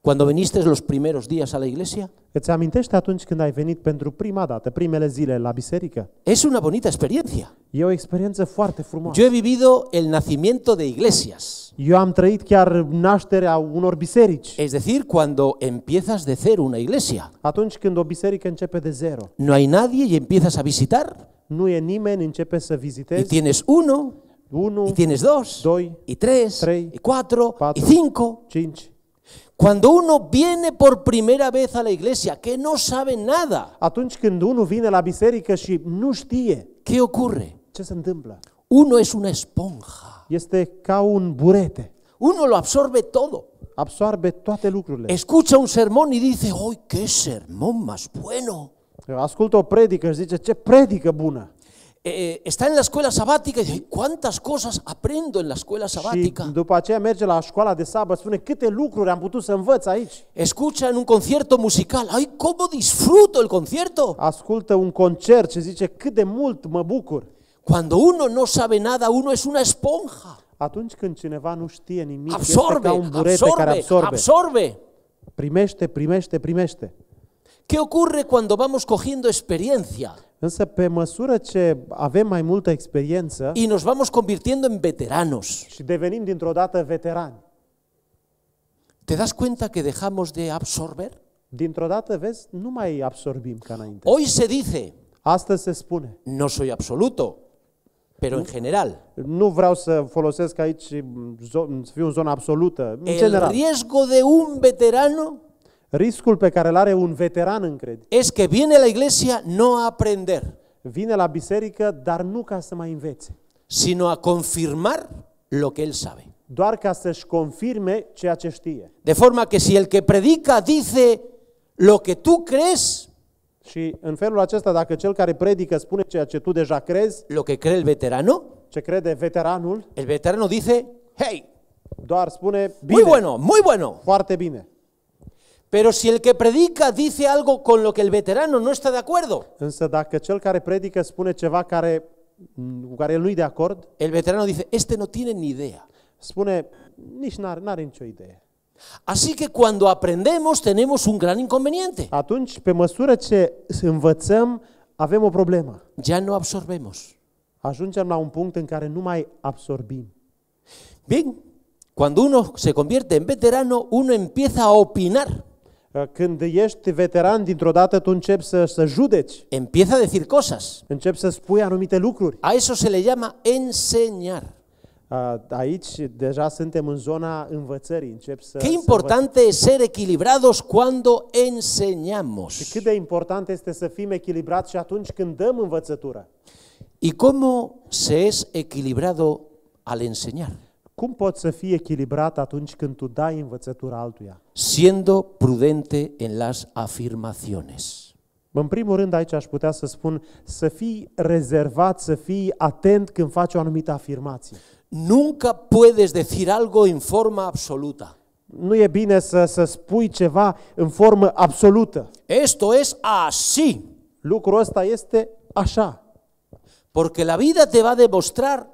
Cuando viniste los primeros días a la iglesia? Îți amintești atunci când ai venit pentru prima dată, primele zile la biserică? Es una bonita experiencia. E o experiență foarte frumoasă. Yo he vivido el nacimiento de iglesias. Eu am trăit chiar nașterea unor biserici. Es decir, cuando empiezas de cero una iglesia. Atunci când o biserică începe de zero. No hay nadie y empiezas a visitar. Nu e nimeni, începe să vizitezi. Y tienes uno, uno y tienes dos, doi, y tres, trei, y cuatro, patru, y cinco. Cinci. Cuando uno viene por primera vez a la iglesia, que no sabe nada. Atunci când unul vine la biserică și nu știe. ¿Qué ocurre? Ce se întâmplă? Uno es una esponja. Este ca un burete. Uno lo absorbe todo. Absorbe toate lucrurile. Escucha un sermón y dice, ¡ay, qué sermón más bueno! Ascultă o predică și zice, ce predică bună! eh, está en la escuela sabática y dice, cuántas cosas aprendo en la escuela sabática. Și după aceea merge la școala de sabat, spune câte lucruri am putut să învăț aici. Escucha en un concierto musical, ay, cómo disfruto el concierto. Ascultă un concert și zice cât de mult mă bucur. Cuando uno no sabe nada, uno es una esponja. Atunci când cineva nu știe nimic, absorbe, este ca un burete absorbe, care absorbe. absorbe. Primește, primește, primește. ¿Qué ocurre cuando vamos cogiendo experiencia? Însă pe măsură ce avem mai multă experiență Y nos vamos convirtiendo en veteranos. și devenim dintr-o dată veterani, ¿Te das cuenta que dejamos de absorber? dintr-o dată, vezi, nu mai absorbim ca înainte. Hoy se dice, Astăzi se spune, no soy absoluto, pero en general, nu vreau să folosesc aici, să fiu în zona absolută, în el general, riesgo de un veterano Riscul pe care îl are un veteran în credință es que viene la iglesia no a aprender, vine la biserică, dar nu ca să mai învețe, sino a confirmar lo que él sabe. doar ca să-și confirme ceea ce știe. De forma que si el que predica dice lo que tú crees, Și în felul acesta, dacă cel care predică spune ceea ce tu deja crezi, lo que cree el veterano, ce crede veteranul, el veterano dice, hey, doar spune, muy bueno, muy bueno. foarte bine. Pero si el que predica dice algo con lo que el veterano no está de acuerdo, mm, el el veterano dice, este no tiene ni idea. spune, nici Así que cuando aprendemos tenemos un gran inconveniente. Atunci, pe Ya no absorbemos. un Bien, cuando uno se convierte en veterano, uno empieza a opinar Uh, când ești veteran, dintr-o dată tu începi să, să judeci. Empieza a decir cosas. Începi să spui anumite lucruri. A eso se le llama enseñar. Uh, aici deja suntem în zona învățării, încep să Qué importante es ser equilibrados cuando enseñamos. Și cât de important este să fim echilibrați și atunci când dăm învățătura. ¿Y cómo se es equilibrado al enseñar? Cum poți să fii echilibrat atunci când tu dai învățătura altuia? Siendo prudente en las afirmaciones. În primul rând aici aș putea să spun să fii rezervat, să fii atent când faci o anumită afirmație. Nunca puedes decir algo en forma absoluta. Nu e bine să, să spui ceva în formă absolută. Esto es así. Lucrul ăsta este așa. Porque la vida te va a demostrar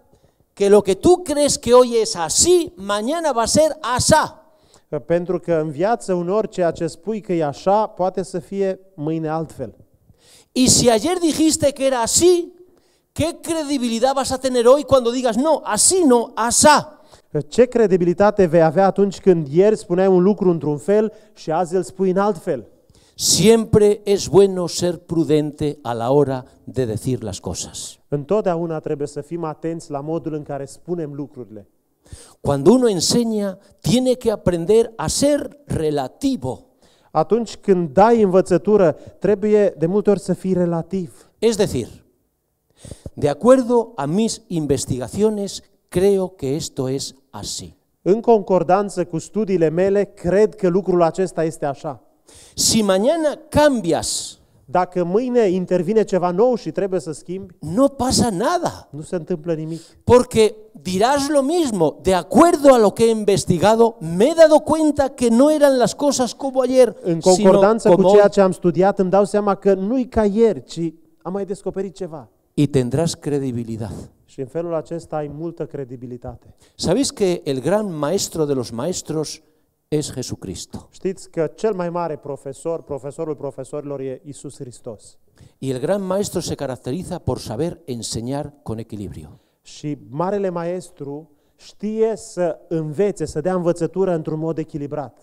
que lo que tú crees que hoy es así, mañana va a ser asá. Pentru că în viață un orice ce spui că e așa, poate să fie mâine altfel. Y si ayer dijiste que era así, ¿qué credibilidad vas a tener hoy cuando digas no, así no, asá? Ce credibilitate vei avea atunci când ieri spuneai un lucru într-un fel și azi îl spui în alt fel? Siempre es bueno ser prudente a la hora de decir las cosas. En Întotdeauna trebuie să fim atenți la modul în care spunem lucrurile. Cuando uno enseña, tiene que aprender a ser relativo. Atunci când dai învățătură, trebuie de multe ori să fii relativ. Es decir, de acuerdo a mis investigaciones, creo que esto es así. În concordanță cu studiile mele, cred că lucrul acesta este așa. Si mañana cambias, dacă mâine intervine ceva nou și trebuie să schimbi, no pasa nada. Nu se întâmplă nimic. Porque dirás lo mismo, de acuerdo a lo que he investigado, me he dado cuenta que no eran las cosas como ayer. În concordanță sino cu ceea ce am studiat, îmi dau seama că nu-i ca ieri, ci am mai descoperit ceva. Y tendrás credibilidad. Și în felul acesta ai multă credibilitate. ¿Sabéis que el gran maestro de los maestros es Jesucristo. Știți că cel mai mare profesor, profesorul profesorilor e Isus Hristos. Y el gran maestro se caracteriza por saber enseñar con equilibrio. Și marele maestru știe să învețe, să dea învățătură într-un mod echilibrat.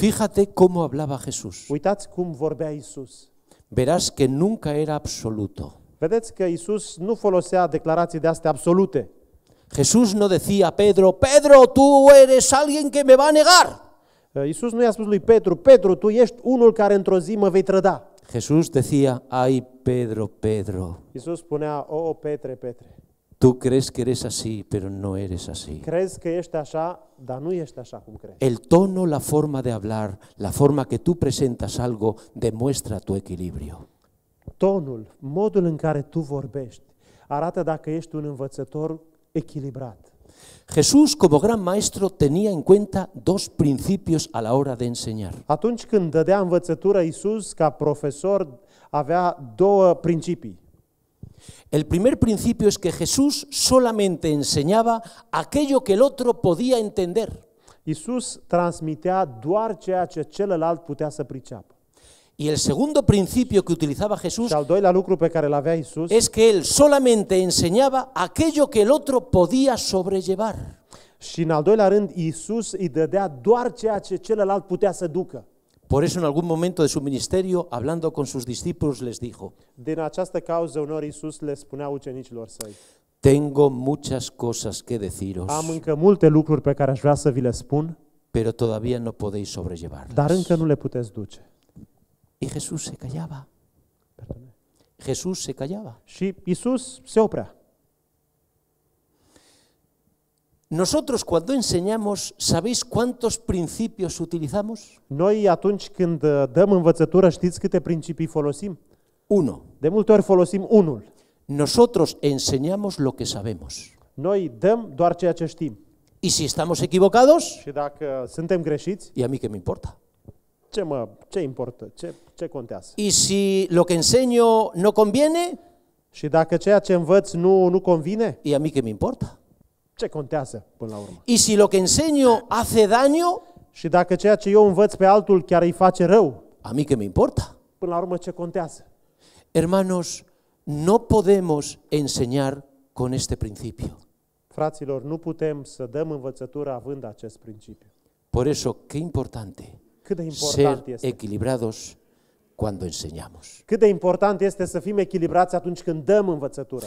Fíjate cómo hablaba Jesús. Uitați cum vorbea Isus. Verás que nunca era absoluto. Vedeți că Isus nu folosea declarații de astea absolute. Jesús no decía a Pedro, Pedro, tú eres alguien que me va a negar. Eh, Iisus nu i-a spus lui Petru, Petru, tu ești unul care într-o zi mă vei trăda. Jesús decía, ay Pedro, Pedro, Iisus spunea, o, oh, oh, Petre, Petre, tú crees que eres así, pero no eres así. crezi că ești așa, dar nu ești așa cum crezi. El tono, la forma de hablar, la forma que tú presentas algo, demuestra tu equilibrio. Tonul, modul în care tu vorbești, arată dacă ești un învățător echilibrat. Jesús, como gran maestro, tenía en cuenta dos principios a la hora de enseñar. Atunci când profesor, avea două principii. El primer principio es que Jesús solamente enseñaba aquello que el otro podía entender. Isus transmitea doar ceea ce celălalt putea să priceapă. Y el segundo principio que utilizaba Jesús es que él solamente enseñaba aquello que el otro podía sobrellevar. Por eso en algún momento de su ministerio, hablando con sus discípulos, les dijo, tengo muchas cosas que deciros, pero todavía no podéis sobrellevarlas. dar le puteți duce. Y Jesús se callaba. Jesús se callaba. Sí. Jesús se oprea. Nosotros cuando enseñamos, ¿sabéis cuántos principios utilizamos? Noi atunci când uh, dăm învățătura, știți câte principii folosim? Uno. De multe ori folosim unul. Nosotros enseñamos lo que sabemos. Noi dăm doar ceea ce știm. Y si estamos equivocados, Și dacă suntem greșiți, ¿y a mí qué me importa? ce mă, ce importă, ce, ce contează? Y si lo que enseño no conviene, și dacă ceea ce învăț nu, nu convine, y a mí que me importa. ce contează până la urmă? Y si lo que enseño hace daño, Și dacă ceea ce eu învăț pe altul chiar îi face rău, a mí que me importa. până la urmă ce contează? Hermanos, no podemos enseñar con este principio. Fraților, nu putem să dăm învățătura având acest principiu. Por eso, qué importante Cât de important ser este. equilibrados cuando enseñamos. Cât de important este să fim echilibrați atunci când dăm învățătură.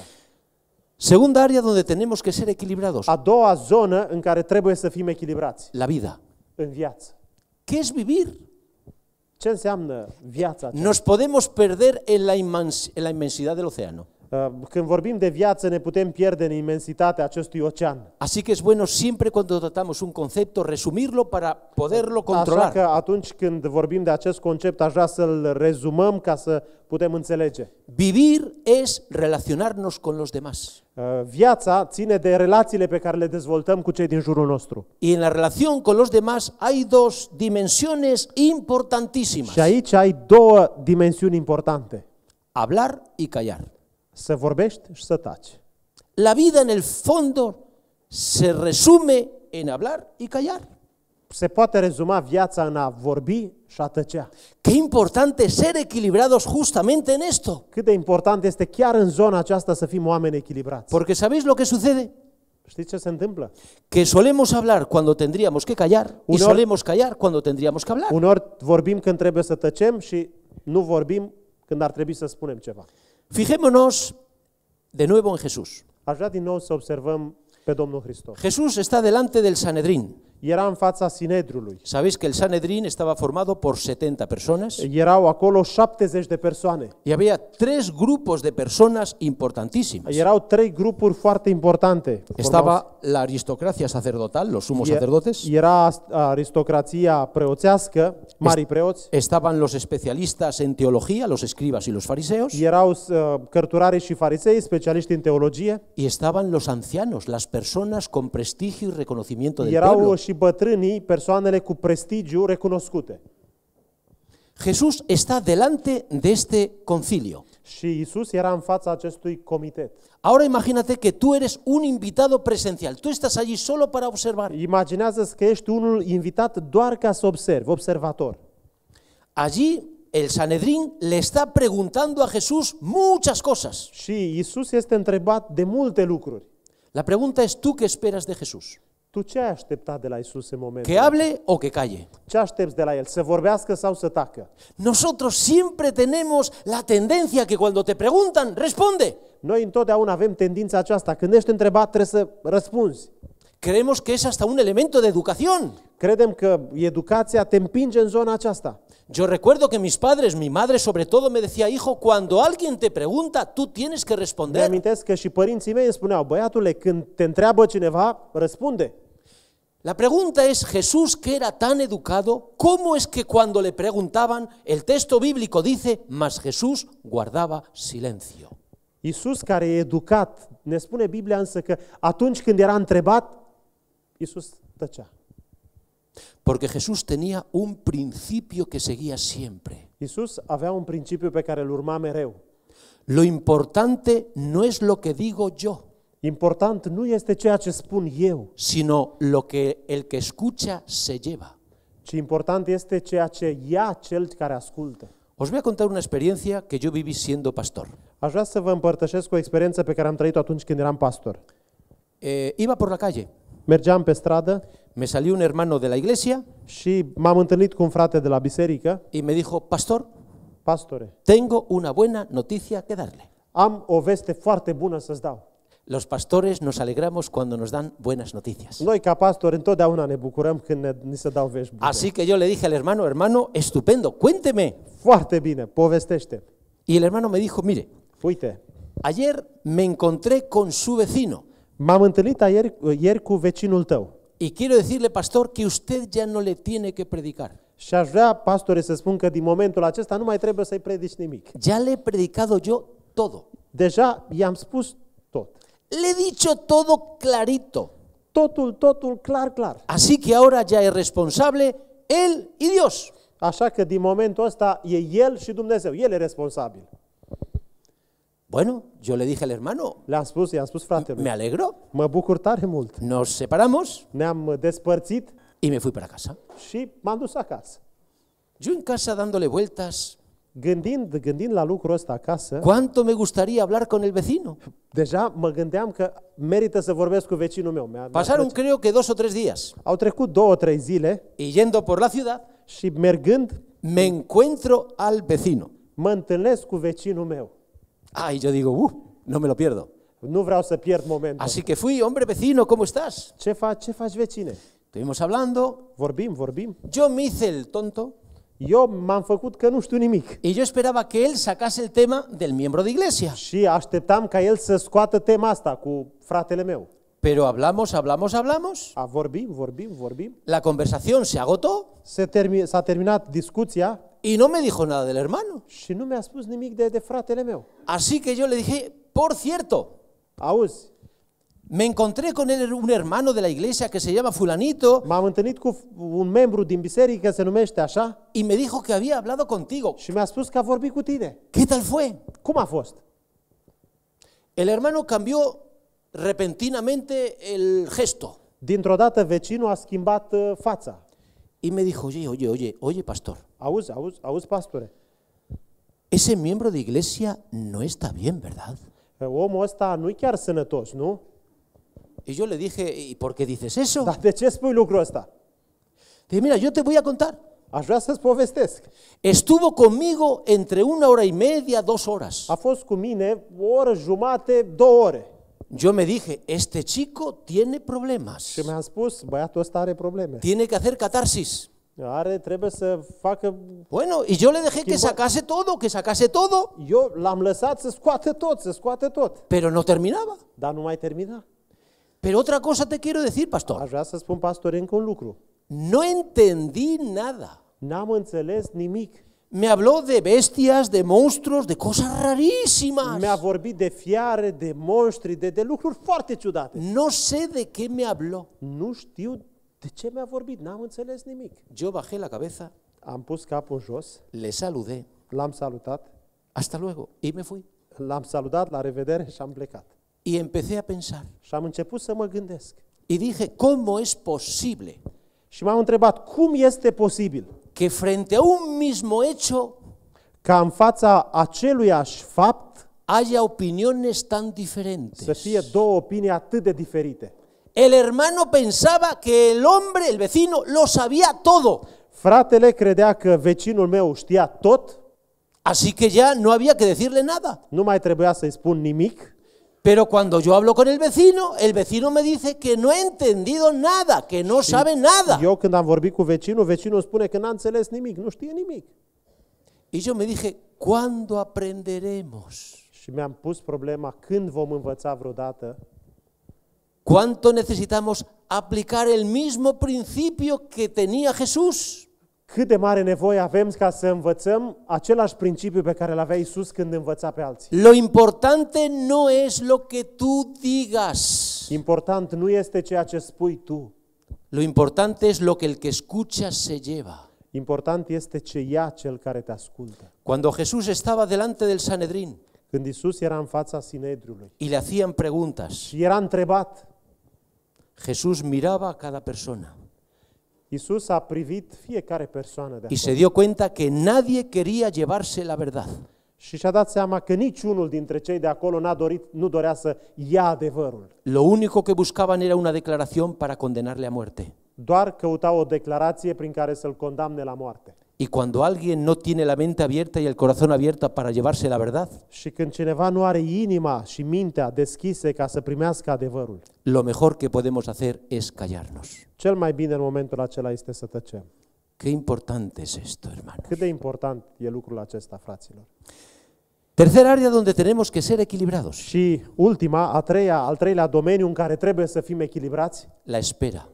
Segunda área donde tenemos que ser equilibrados. A doua zonă în care trebuie să fim echilibrați. La vida. În viață. ¿Qué es vivir? Ce înseamnă viața aceasta? Nos podemos perder en la, en la inmensidad del océano. Uh, când vorbim de viață, ne putem pierde în imensitatea acestui ocean. Así que es bueno siempre cuando tratamos un concepto resumirlo para poderlo controlar. Așa că atunci când vorbim de acest concept, aș vrea să-l rezumăm ca să putem înțelege. Vivir es relacionarnos con los demás. Uh, viața ține de relațiile pe care le dezvoltăm cu cei din jurul nostru. Y en la relación con los demás hay dos dimensiones importantísimas. Și aici ai două dimensiuni importante. Hablar y callar să vorbești și să taci. La vida în el fondo se resume în hablar y callar. Se poate rezuma viața în a vorbi și a tăcea. Qué importante ser equilibrados justamente en esto. Cât de important este chiar în zona aceasta să fim oameni echilibrați. Porque sabéis lo que sucede? ¿Știți ce se întâmplă? Que solemos hablar cuando tendríamos que callar unor, y solemos callar cuando tendríamos que hablar. Unor vorbim când trebuie să tăcem și nu vorbim când ar trebui să spunem ceva. Fijémonos de nuevo en Jesús. Jesús está delante del Sanedrín și era în fața Sinedrului. Sabéis que el Sanedrín estaba formado por 70 personas Erau acolo 70 de persoane. y había tres grupos de personas importantísimas. Erau trei grupuri foarte importante. Formau- Estaba la aristocracia sacerdotal, los sumos e- sacerdotes, Era aristocracia preoțească, mari preoți, estaban los especialistas en teología, los escribas y los fariseos, erau uh, cărturarii și farisei, specialiști în teologie, y estaban los ancianos, las personas con prestigio y reconocimiento del erau pueblo și bătrânii, persoanele cu prestigiu recunoscute. Jesús está delante de este concilio. Și Isus era în fața acestui comitet. Ahora imagínate que tú eres un invitado presencial. Tú estás allí solo para observar. imaginează que că ești unul invitat doar ca să observi, observator. Allí el Sanedrín le está preguntando a Jesús muchas cosas. Și Isus este întrebat de multe lucruri. La pregunta es tú qué esperas de Jesús. Tu ce ai de la Isus în momentul? Que hable o que calle. Ce aștepți de la el? Să vorbească sau să tacă? Nosotros siempre tenemos la tendencia que cuando te preguntan, responde. Noi întotdeauna avem tendința aceasta. Când ești întrebat, trebuie să răspunzi. Creemos que es hasta un elemento de educación. Credem că educația te împinge în zona aceasta. Yo recuerdo que mis padres, mi madre sobre todo, me decía, hijo, cuando alguien te pregunta, tú tienes que responder. Mi amintesc că și părinții mei îmi spuneau, băiatule, când te întreabă cineva, răspunde. La pregunta es, Jesús que era tan educado, ¿cómo es que cuando le preguntaban, el texto bíblico dice, mas Jesús guardaba silencio? educat, ne spune Biblia atunci când era întrebat, Porque Jesús tenía un principio que seguía siempre. Jesús avea un principio pe care îl urma mereu. Lo importante no es lo que digo yo. Important nu este ceea ce spun eu, sino lo que el que escucha se lleva. ci important este ceea ce ia cel care ascultă. Os voy a contar una experiencia que yo viví siendo pastor. Aș vrea să vă împărtășesc o experiență pe care am trăit-o atunci când eram pastor. Eh, iba por la calle, Mergeam pe stradă me salió un hermano de la iglesia și m-am întâlnit cu un frate de la biserică, y me dijo, pastor, pastore, tengo una buena noticia que darle. am o veste foarte bună să-ți dau. Los pastores nos alegramos cuando nos dan buenas noticias. Noi, ca pastori, întotdeauna ne bucurăm când ne, ni se dau vești bune. Así que yo le dije al hermano, hermano, estupendo, cuénteme. Foarte bine, povestește. Y el hermano me dijo, mire, Uite, ayer me encontré con su vecino. m-am întâlnit ieri, cu vecinul tău Y quiero decirle, pastor, que usted ya no le tiene que predicar. și aș vrea, pastore, să spun că din momentul acesta nu mai trebuie să-i predici nimic. Ya le he predicado yo todo. Deja i-am spus le he dicho todo clarito. Totul, totul, clar, clar. Así que ahora ya es responsable él y Dios. Așa que din momentul ăsta e el și Dumnezeu, él es responsable. Bueno, yo le dije al hermano. Le-am am Me alegró. Me alegro. Mă bucur tare Nos separamos ne y me fui para casa. și m-am Yo en casa dándole vueltas gândind, gândind la lucrul ăsta acasă, ¿Cuánto me gustaría hablar con el vecino? deja mă gândeam că merită să vorbesc cu vecinul meu. Pasaron creo que dos o tres días Au trecut o trei zile y yendo por la ciudad și mergând me encuentro al vecino. mă întâlnesc cu vecinul meu. Ah, y yo digo, uh, no me lo pierdo. Nu vreau să pierd momentul. Así que fui, hombre vecino, ¿cómo estás? Ce faci, ce faci vecine? Estuvimos hablando, Vorbim, vorbim. yo me hice el tonto, yo m-am făcut că nu știu nimic. Y yo esperaba que él sacase el tema del miembro de iglesia. Și așteptam ca el să scoată tema asta cu fratele meu. Pero hablamos, hablamos, hablamos. A vorbim, vorbim, vorbim. La conversación se agotó Se termi- s-a terminat discuția y no me dijo nada del hermano. și nu mi-a spus nimic de, de fratele meu. Así que yo le dije, por cierto, Auzi, me encontré con él, un hermano de la iglesia que se llama Fulanito. M-am întâlnit cu un membru din biserică, se numește așa. Y me dijo que había hablado contigo. Și mi-a spus că a vorbit cu tine. ¿Qué tal fue? Cum a fost? El hermano cambió repentinamente el gesto. Dintr-o dată vecinul a schimbat uh, fața. Y me dijo, oye, oye, oye, oye, pastor, Auzi, auzi, auzi, pastore. ese miembro de iglesia no está bien, ¿verdad? E, omul ăsta nu-i chiar sănătos, nu? Y yo le dije, ¿y por qué dices eso? Dar de ce spui lucru ăsta? Dije, mira, yo te voy a contar. Aș vrea să povestesc. Estuvo conmigo entre una hora y media, dos horas. A fost cu mine o oră jumate, două ore. Yo me dije, este chico tiene problemas. Și mi-am spus, băiatul ăsta are probleme. Tiene que hacer catarsis. Are, trebuie să facă... Bueno, y yo le dejé que sacase todo, que sacase todo, Yo l-am lăsat să scoată tot, să scoată tot. pero no terminaba. Dar nu mai termina. Pero otra cosa te quiero decir, pastor. Aș vrea să spun pastor en un lucru. No entendí nada. N-am înțeles nimic. Me habló de bestias, de monstruos, de cosas rarísimas. Me a vorbit de fiare, de monștri, de, de lucruri foarte ciudate. No sé de qué me habló. Nu știu de ce mi-a vorbit, n-am înțeles nimic. Yo bajé la cabeza, Am pus capul jos, le saludé, l-am salutat, hasta luego, y me fui. l-am salutat, la revedere și am plecat. Y empecé a pensar. Și am început să mă gândesc. Y dije, ¿cómo es posible? Și m-am întrebat, cum este posibil? Que frente a un mismo hecho, ca în fața acelui aș fapt, haya opiniones tan diferentes. Să fie două opinii atât de diferite. El hermano pensaba que el hombre, el vecino, lo sabía todo. Fratele credea că vecinul meu știa tot. Así que ya no había que decirle nada. Nu mai trebuia să-i spun nimic. Pero cuando yo hablo con el vecino, el vecino me dice que no ha entendido nada, que no sabe nada. Eu când am vorbit cu vecinul, vecinul spune că n-a înțeles nimic, nu știe nimic. Y yo me dije, ¿cuándo aprenderemos? Și mi-am pus problema când vom învăța vreodată ¿Cuánto necesitamos aplicar el mismo principio que tenía Jesús? cât de mare nevoie avem ca să învățăm același principiu pe care îl avea Isus când învăța pe alții. Lo importante no es lo que tú digas. Important nu este ceea ce spui tu. Lo importante es lo que el que escucha se lleva. Important este ce ia cel care te ascultă. Cuando Jesús estaba delante del Sanedrín când Isus era în fața Sinedriului y le hacían preguntas, și era întrebat, Jesús miraba a cada persona. Y se dio cuenta que nadie quería llevarse la verdad. Și și-a dat seama că niciunul dintre cei de acolo n-a dorit, nu dorea să ia adevărul. Lo único que buscaban era una declaración para condenarle a muerte. doar căuta o declarație prin care să-l condamne la moarte. Y cuando alguien no tiene la mente abierta y el corazón abierto para llevarse la verdad, Și când cineva nu are inima și mintea deschise ca să primească adevărul, lo mejor que podemos hacer es callarnos. cel mai bine în momentul acela este să tăcem. Qué importante es esto, hermano. Cât de important e lucrul acesta, fraților. Tercer área donde tenemos que ser equilibrados, Și ultima, a treia, al treilea domeniu în care trebuie să fim echilibrați, la espera.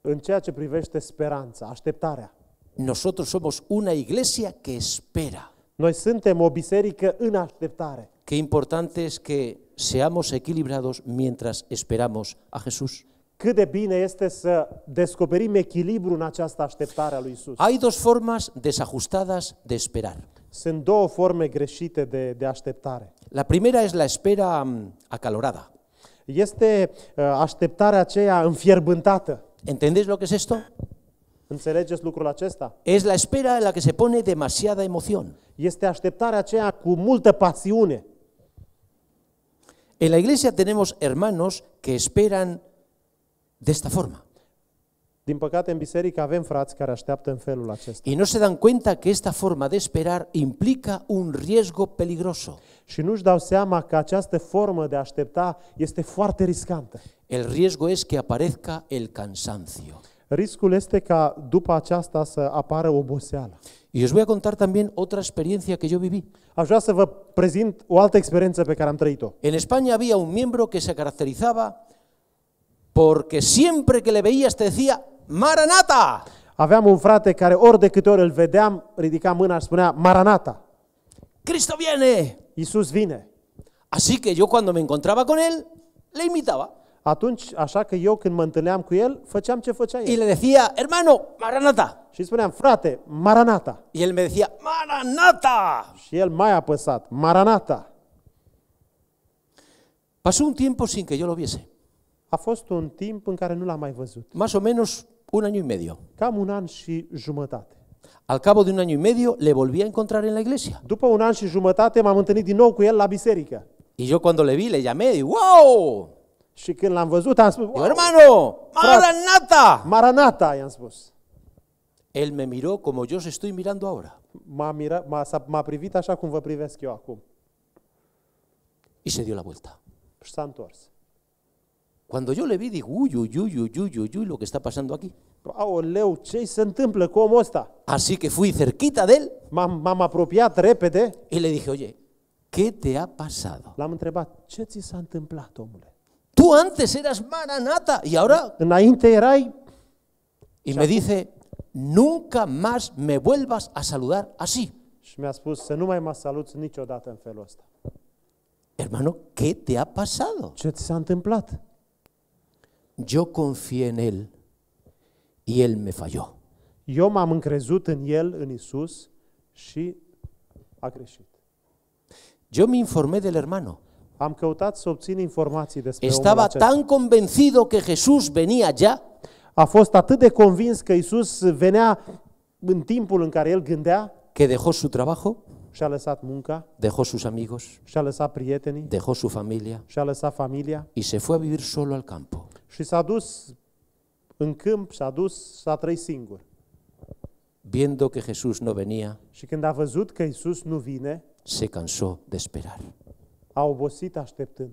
în ceea ce privește speranța, așteptarea. Nosotros somos una iglesia que espera. Noi suntem o biserică în așteptare. Qué importante es que seamos equilibrados mientras esperamos a Jesús. Cât de bine este să descoperim echilibru în această așteptare a lui Isus. Hay dos formas desajustadas de esperar. Sunt două forme greșite de, de așteptare. La primera es la espera mm, acalorada. Este uh, așteptarea aceea înfierbântată. ¿Entendéis lo que es esto? Es la espera en la que se pone demasiada emoción. Este En la iglesia tenemos hermanos que esperan de esta forma. Din păcate, în biserică avem frați care așteaptă în felul acesta. Și nu se dan cuenta că esta forma de esperar implica un riesgo peligroso. Și nu-și dau seama că această formă de aștepta este foarte riscantă. El riesgo es que aparezca el cansancio. Riscul este ca după aceasta să apară oboseala. Y os voy a contar también otra experiencia que yo viví. Aș vrea să vă prezint o altă experiență pe care am trăit-o. En España había un miembro que se caracterizaba porque siempre que le veías te decía Maranata! Aveam un frate care ori de câte ori îl vedeam, ridica mâna și spunea, Maranata! Cristo viene! Iisus vine! Así que yo cuando me encontraba con él, le imitaba. Atunci, așa că eu când mă întâlneam cu el, făceam ce făcea el. Y le decía, hermano, Maranata. Și spuneam, frate, Maranata. Y él me decía, Maranata. Și el mai apăsat, Maranata. Pasó un tiempo sin que yo lo viese. A fost un timp în care nu l-am mai văzut. Más o menos un año y medio. Cam un an și jumătate. Al cabo de un año y medio le volví a encontrar en la iglesia. După un an și jumătate m-am întâlnit din nou cu el la biserică. Y yo cuando le vi le llamé y wow! Și când l-am văzut am spus, wow, hermano, Maranata! Maranata, i-am spus. Él me miró como yo os estoy mirando ahora. M-a, mira, m-a, m-a privit așa cum vă privesc eu acum. Y se dio la vuelta. Și s-a întors. Cuando yo le vi, digo, uy, uy, uy, uy, uy, uy, uy, lo que está pasando aquí. Aoleu, ce se întâmplă cu omul Así que fui cerquita de él más am m-am apropiat repede. y le dije, oye, ¿qué te ha pasado? L-am întrebat, ce ți s-a întâmplat, omule? Tú antes eras Maranata y ahora... Înainte erai... Y me dice, nunca más me vuelvas a saludar así. Și mi-a spus să nu mai mă saluți niciodată în felul ăsta. Hermano, ¿qué te ha pasado? Ce ți s-a întâmplat? Yo confié en Él y Él me falló. Yo m-am încrezut în El, în Isus și a greșit. Yo me informé del hermano. Am căutat să obțin informații despre Estaba omul acesta. tan convencido que Jesús venía ya A fost atât de convins că Isus venea în timpul în care el gândea que dejó su trabajo, și-a lăsat munca, dejó sus amigos, și-a lăsat prietenii, dejó su familia și-a lăsat familia y se fue a vivir solo al campo. și s-a dus în câmp, s-a dus, s-a trăit singur. Viendo que Jesús no venía, și când a văzut că Isus nu vine, se cansó de esperar. A obosit așteptând.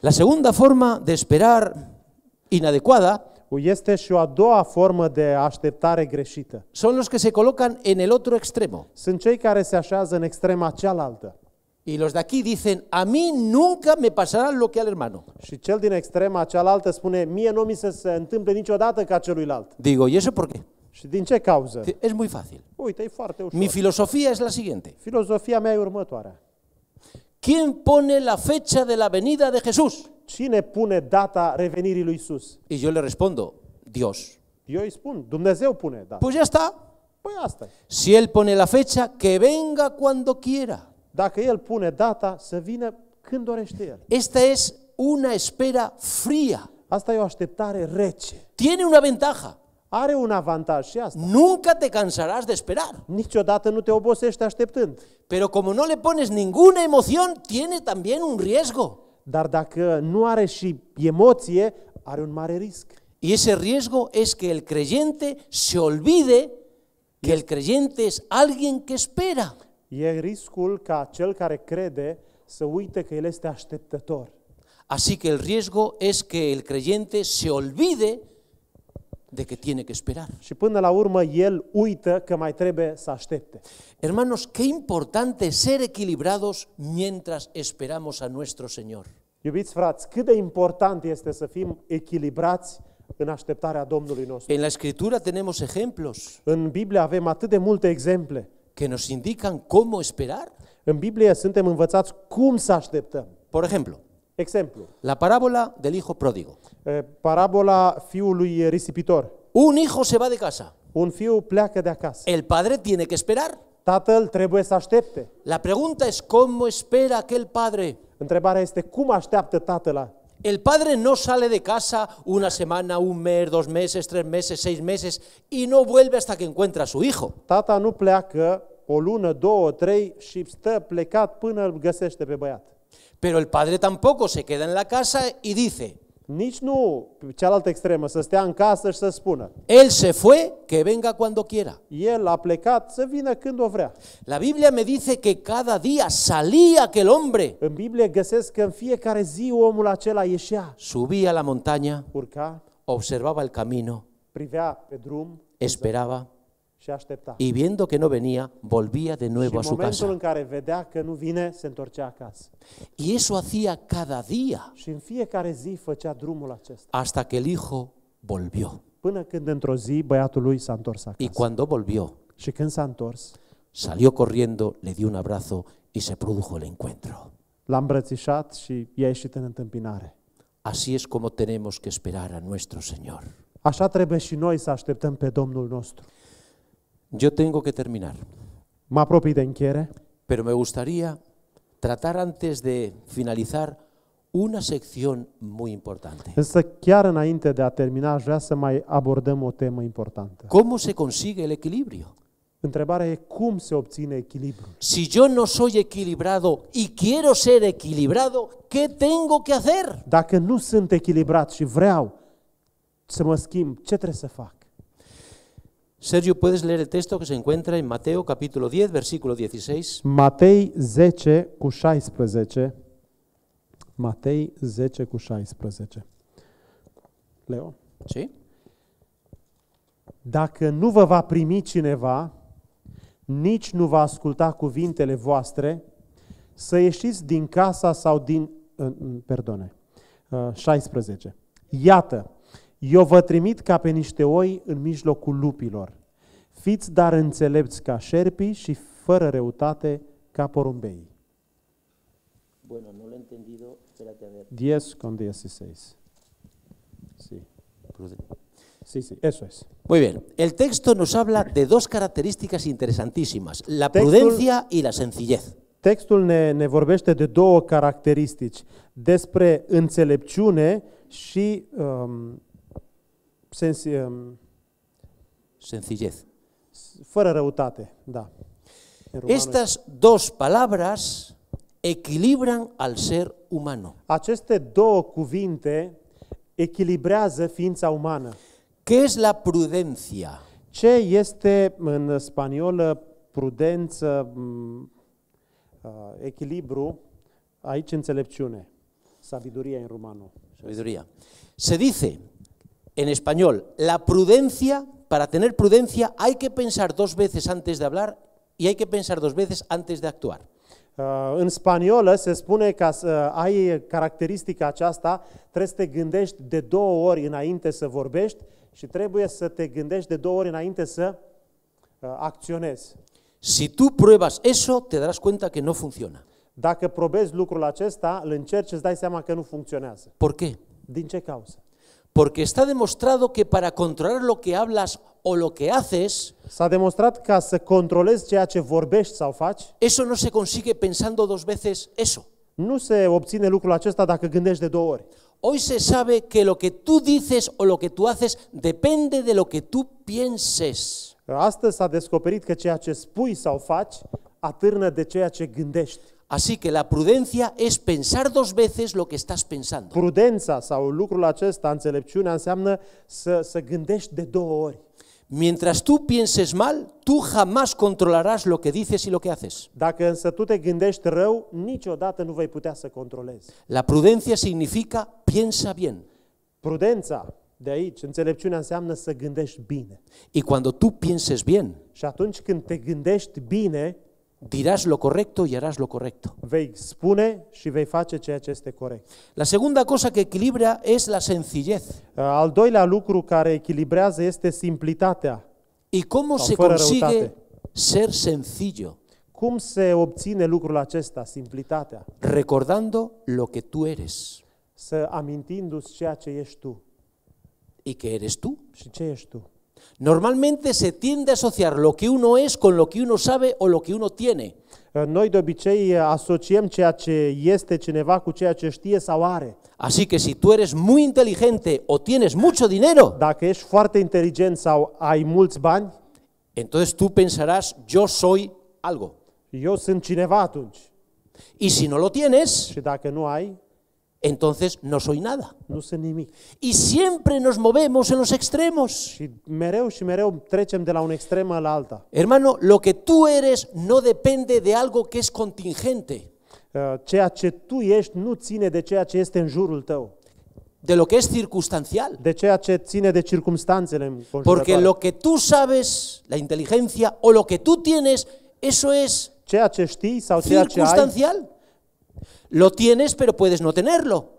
La segunda forma de esperar inadecuada este și o a doua formă de așteptare greșită. Son los que se colocan en el otro extremo. Sunt cei care se așează în extrema cealaltă. Y los de aquí dicen, a mí nunca me pasará lo que al hermano. Și cel din extrema cealaltă spune, mie no mi se, întâmplă que niciodată ca celuilalt. Digo, ¿y eso por qué? Și din ce cauză? Es muy fácil. Uite, e foarte ușor. Mi filosofía es la siguiente. Filosofia mea e următoarea. ¿Quién pone la fecha de la venida de Jesús? Cine pune data revenirii lui Isus? Y yo le respondo, Dios. Eu îi spun, Dumnezeu pune data. Pues ya está. Păi asta -i. E. Si él pone la fecha, que venga cuando quiera. Dacă el pune data, să vină când dorește el. Esta es una espera fría. Asta e o așteptare rece. Tiene una ventaja. Are una avantaj și asta. Nunca te cansarás de esperar. Niciodată nu te obosești așteptând. Pero como no le pones ninguna emoción, tiene también un riesgo. Dar dacă nu are și emoție, are un mare risc. Y ese riesgo es que el creyente se olvide que el creyente es alguien que espera. E, e riscul ca cel care crede să uite că el este așteptător. Así que el riesgo es que el creyente se olvide de que tiene que esperar. Și până la urmă el uită că mai trebuie să aștepte. Hermanos, qué importante ser equilibrados mientras esperamos a nuestro Señor. Iubiți frați, cât de important este să fim echilibrați în așteptarea Domnului nostru. En la Escritura tenemos ejemplos. În Biblie avem atât de multe exemple que nos indican cómo esperar. În Biblie suntem învățați cum să așteptăm. Por ejemplo, Exemplu, la parábola del hijo pródigo. Parábola e, parabola fiului risipitor. Un hijo se va de casa. Un fiu pleacă de acasă. El padre tiene que esperar. Tatăl trebuie să aștepte. La pregunta es cómo espera aquel padre. Întrebarea este cum așteaptă tatăl el padre no sale de casa una semana, un mes, dos meses, tres meses, seis meses y no vuelve hasta que encuentra a su hijo. Pero el padre tampoco se queda en la casa y dice, nici nu cealaltă extremă, să stea în casă și să spună. El se fue, que venga cuando quiera. El a plecat să vină când o vrea. La Biblia me dice que cada día salía aquel hombre. În Biblie găsesc că în fiecare zi omul acela ieșea. Subía la montaña. Urca. Observaba el camino. Privea pe drum. Esperaba. și aștepta. Y viendo que no venía, volvía de nuevo a și su în momentul casa. în care vedea că nu vine, se întorcea acasă. Y eso hacía cada día Și în fiecare zi făcea drumul acesta. hasta que el hijo volvió. Până când într-o zi băiatul lui s-a întors acasă. Y cuando volvió, Și când s-a întors, salió corriendo, le dio un abrazo y se produjo el encuentro. l-a îmbrățișat și i-a ieșit în întâmpinare. Así es como tenemos que esperar a nuestro Señor. Așa trebuie și noi să așteptăm pe Domnul nostru. Yo tengo que terminar. Ma apropii de Pero me gustaría tratar antes de finalizar una sección muy importante. Însă chiar înainte de a termina, aș vrea să mai abordăm o temă importantă. ¿Cómo se consigue el equilibrio? Întrebarea e cum se obține echilibru. Si yo no soy equilibrado y quiero ser equilibrado, ¿qué tengo que hacer? Dacă nu sunt echilibrat și vreau să mă schimb, ce trebuie să fac? Sergio, puedes leer el texto que se encuentra en Mateo capítulo 10, versículo 16. Matei 10 cu 16. Matei 10 cu 16. Leo? Sí. Dacă nu vă va primi cineva, nici nu va asculta cuvintele voastre, să ieșiți din casa sau din... Perdone, 16. Uh, Iată, eu vă trimit ca pe niște oi în mijlocul lupilor. Fiți dar înțelepți ca șerpii și fără reutate ca porumbei. Bueno, no lo he entendido. Espérate a ver. 10 con 16. Sí. Sí, sí, eso es. Muy bien. El texto nos habla de dos características interesantísimas, la textul, prudencia y la sencillez. Textul ne, ne vorbește de două caracteristici, despre înțelepciune și um, Sens, sencillez. Fuera răutate, da. Estas dos palabras equilibran al ser humano. Aceste două cuvinte echilibrează ființa umană. Ce es la prudencia? Ce este în spaniolă prudență, echilibru, aici înțelepciune, sabiduria în romano. Sabiduria. Se dice en español, la prudencia, para tener prudencia hay que pensar dos veces antes de hablar y hay que pensar dos veces antes de actuar. Uh, În spaniolă se spune că să ai caracteristica aceasta, trebuie să te gândești de două ori înainte să vorbești și trebuie să te gândești de două ori înainte să uh, acționezi. Si tu pruebas eso, te darás cuenta que no funciona. Dacă probezi lucrul acesta, îl încerci, îți dai seama că nu funcționează. Por qué? Din ce cauză? Porque está demostrado que para controlar lo que hablas o lo que haces, S-a demonstrat ca să controlezi ceea ce vorbești sau faci, eso no se consigue pensando dos veces eso. nu se obține lucrul acesta dacă gândești de două ori. Hoy se sabe que lo que tú dices o lo que tú haces depende de lo que tú pienses. Astăzi s-a descoperit că ceea ce spui sau faci atârnă de ceea ce gândești. Así que la prudencia es pensar dos veces lo que estás pensando. Prudența sau lucrul acesta, înțelepciunea, înseamnă să, să gândești de două ori. Mientras tú pienses mal, tú jamás controlarás lo que dices y lo que haces. Dacă însă tu te gândești rău, niciodată nu vei putea să controlezi. La prudencia significa piensa bien. Prudența de aici, înțelepciunea înseamnă să gândești bine. Y cuando tú pienses bien, și atunci când te gândești bine, Dirás lo correcto y harás lo correcto. Vei spune și vei face ceea ce este corect. La segunda cosa que equilibra es la sencillez. Uh, al doilea lucru care echilibrează este simplitatea. ¿Y cómo se consigue răutate. ser sencillo? Cum se obține lucrul acesta, simplitatea? Recordando lo que tú eres. Să amintindu-ți ceea ce ești tu. ¿Y qué eres tú? Și ce ești tu? Normalmente se tiende a asociar lo que uno es con lo que uno sabe o lo que uno tiene. Eh, noi de obicei asociem ceea ce este cineva cu ceea ce știe sau are. Así que si tú eres muy inteligente o tienes mucho dinero, Dacă ești foarte inteligent sau ai mulți bani, entonces tú pensarás yo soy algo. eu sunt cineva atunci. Y si no lo tienes, Și dacă nu ai, entonces no soy nada. sé ni mí. Y siempre nos movemos en los extremos. de la un a la alta. Hermano, lo que tú eres no depende de algo que es contingente. nu de este jurul De lo que es circunstancial. De de circumstanțele Porque lo que tú sabes, la inteligencia o lo que tú tienes, eso es circunstancial. Lo tienes, pero puedes no tenerlo.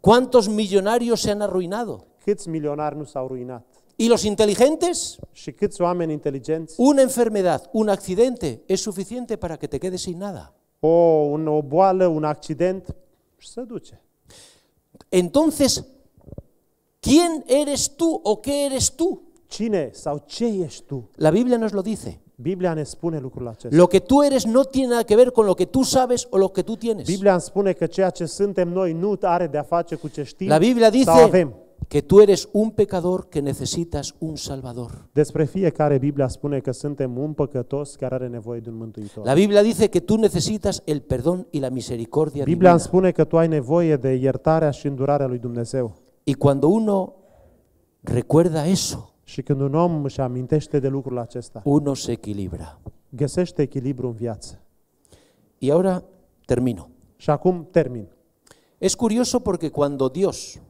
¿Cuántos millonarios se han arruinado? Câți milionari ¿Y los inteligentes? Una enfermedad, un accidente es suficiente para que te quedes sin nada. O, un, un accident Entonces, ¿quién eres tú o qué eres tú? Cine sau ce ești La Biblia nos lo dice. Biblia ne spune lucrul acesta. Lo que tú eres no tiene nada que ver con lo que tú sabes o lo que tú tienes. Biblia ne spune că ceea ce suntem noi nu are de a face cu ce știm La Biblia dice avem. que tú eres un pecador que necesitas un salvador. Despre fiecare Biblia spune că suntem un păcătos care are nevoie de un mântuitor. La Biblia dice que tú necesitas el perdón y la misericordia Biblia divina. spune că tu ai nevoie de iertarea și îndurarea lui Dumnezeu. Y cuando uno recuerda eso, și când un om își amintește de lucrul acesta, uno se echilibra. găsește echilibru în viață. Y ahora termino. Și acum termin. Es curioso porque cuando Dios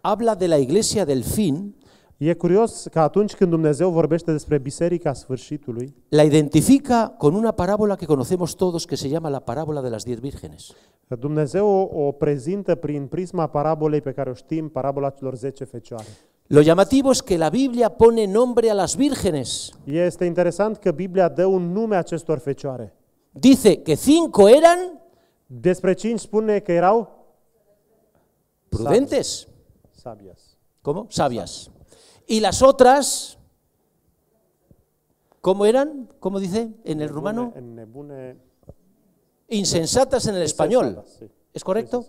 habla de la iglesia del fin, E curios că atunci când Dumnezeu vorbește despre biserica sfârșitului, la identifica con una parábola que conocemos todos que se llama la parábola de las 10 vírgenes. Dumnezeu o prezintă prin prisma parabolei pe care o știm, parabola celor 10 fecioare. Lo llamativo es que la Biblia pone nombre a las vírgenes. Y Este Biblia dé un a estos fecioare. Dice que cinco eran Despre prudentes. Sabias. ¿Cómo? Sabias. Y las otras ¿Cómo eran? ¿Cómo dice en el rumano? Insensatas en el español. ¿Es correcto?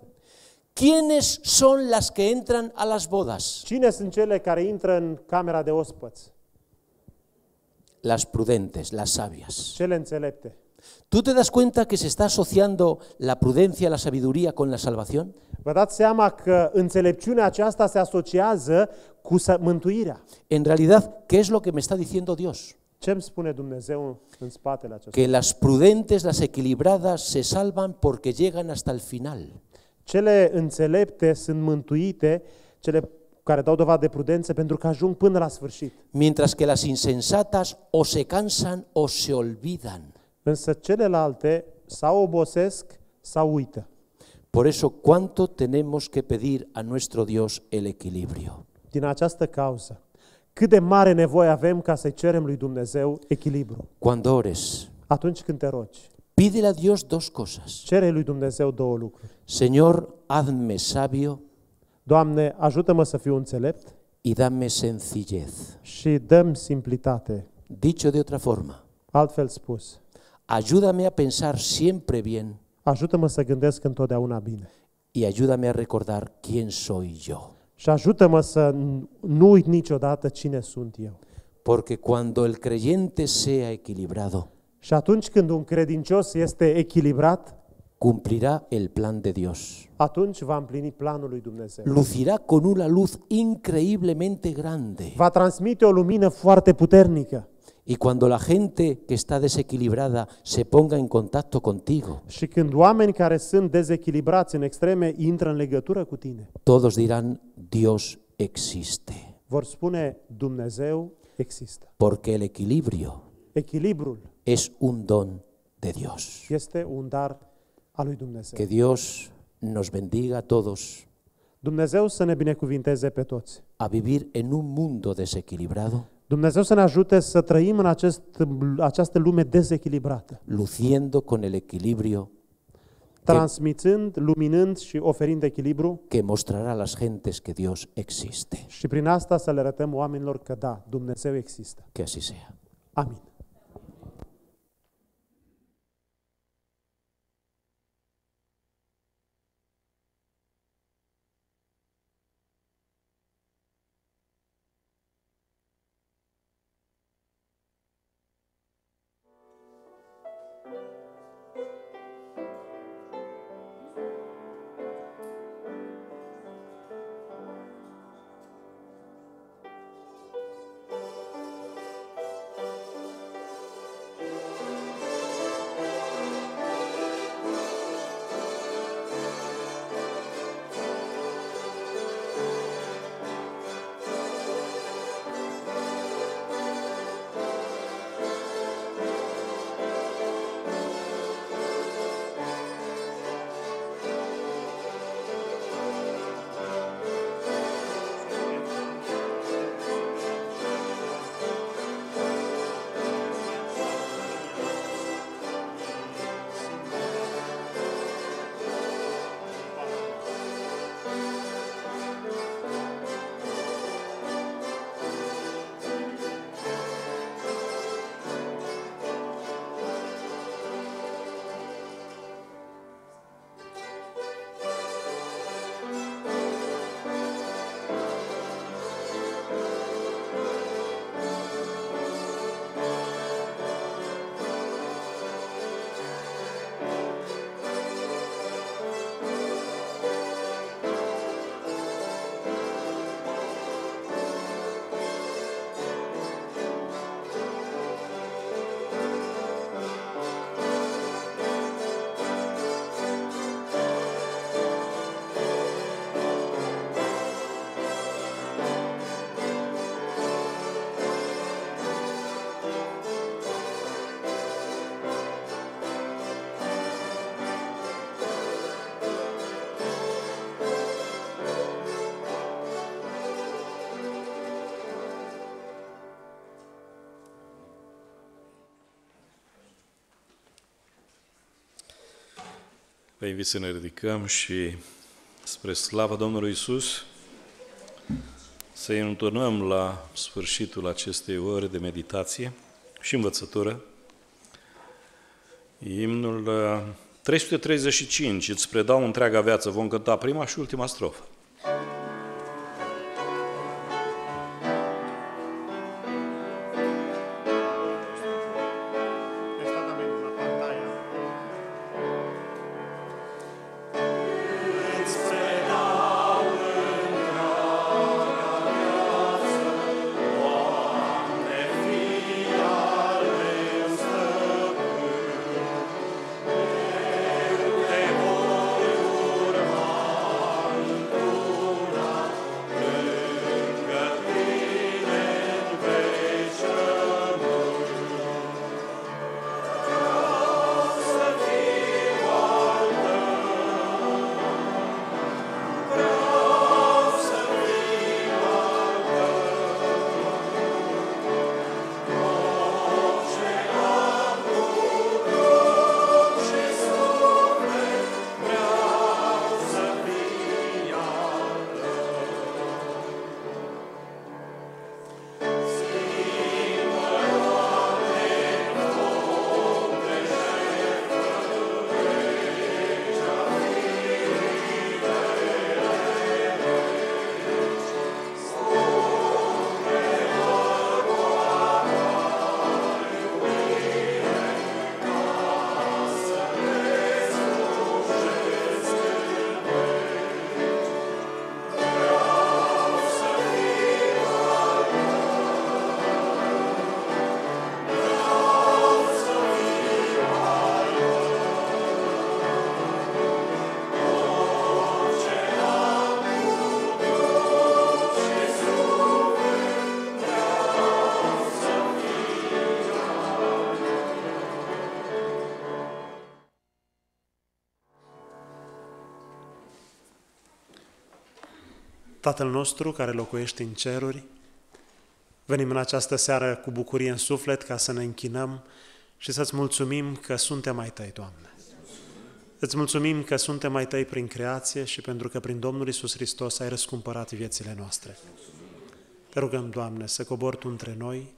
¿Quiénes son las que entran a las bodas? Cine camera de Las prudentes, las sabias. ¿Tú te das cuenta que se está asociando la prudencia, la sabiduría con la salvación? se En realidad, ¿qué es lo que me está diciendo Dios? Que las prudentes, las equilibradas, se salvan porque llegan hasta el final. Cele înțelepte sunt mântuite, cele care dau dovadă de prudență pentru că ajung până la sfârșit. Mientras que las insensatas o se cansan o se olvidan. Însă celelalte sau obosesc sau uită. Por eso, ¿cuánto tenemos que pedir a nuestro Dios el equilibrio? Din această cauză, cât de mare nevoie avem ca să cerem lui Dumnezeu echilibru. Cuando ores, atunci când te rogi, Pídele a Dios dos cosas. Cere lui Dumnezeu două lucruri. Señor, hazme sabio. Doamne, ajută-mă să fiu înțelept. Y dame sencillez. Și dăm simplitate. Dicho de otra forma. Altfel spus. Ayúdame a pensar siempre bien. Ajută-mă să gândesc întotdeauna bine. Y ayúdame a recordar quién soy yo. Și ajută-mă să nu uit niciodată cine sunt eu. Porque cuando el creyente sea equilibrado, Și atunci când un credincios este echilibrat, cumplirá el plan de Dios. Atunci va împlini planul lui Dumnezeu. Lucirá con una luz increíblemente grande. Va transmite o lumină foarte puternică. Y cuando la gente que está desequilibrada se ponga en contacto contigo. Și când oamenii care sunt dezechilibrați în extreme intră în legătură cu tine. Todos dirán Dios existe. Vor spune Dumnezeu există. Porque el equilibrio. Echilibrul es un don de Dios. Este un dar a lui Dumnezeu. Que Dios nos bendiga a todos. Dumnezeu să ne binecuvinteze pe toți. A vivir en un mundo desequilibrado. Dumnezeu să ne ajute să trăim în acest, această lume dezechilibrată. Luciendo con el equilibrio transmitând, luminând și oferind echilibru, que mostrará a las gentes que Dios existe. Și prin asta să le arătăm oamenilor că da, Dumnezeu există. Que así sea. Amin. Vă invit să ne ridicăm și spre slava Domnului Isus să i înturnăm la sfârșitul acestei ore de meditație și învățătură imnul 335, îți predau întreaga viață, vom cânta prima și ultima strofă. Tatăl nostru care locuiești în ceruri, venim în această seară cu bucurie în suflet ca să ne închinăm și să-ți mulțumim că suntem ai Tăi, Doamne. Îți mulțumim că suntem ai Tăi prin creație și pentru că prin Domnul Isus Hristos ai răscumpărat viețile noastre. Te rugăm, Doamne, să cobori Tu între noi,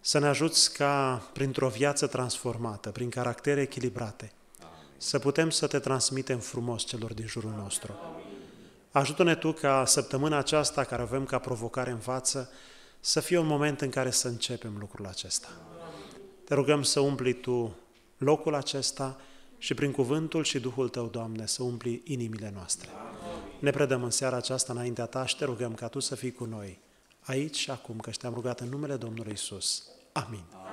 să ne ajuți ca, printr-o viață transformată, prin caractere echilibrate, să putem să Te transmitem frumos celor din jurul nostru. Amin. Ajută-ne Tu ca săptămâna aceasta care avem ca provocare în față să fie un moment în care să începem lucrul acesta. Te rugăm să umpli Tu locul acesta și prin cuvântul și Duhul Tău, Doamne, să umpli inimile noastre. Ne predăm în seara aceasta înaintea Ta și te rugăm ca Tu să fii cu noi, aici și acum, că te-am rugat în numele Domnului Isus. Amin. Amin.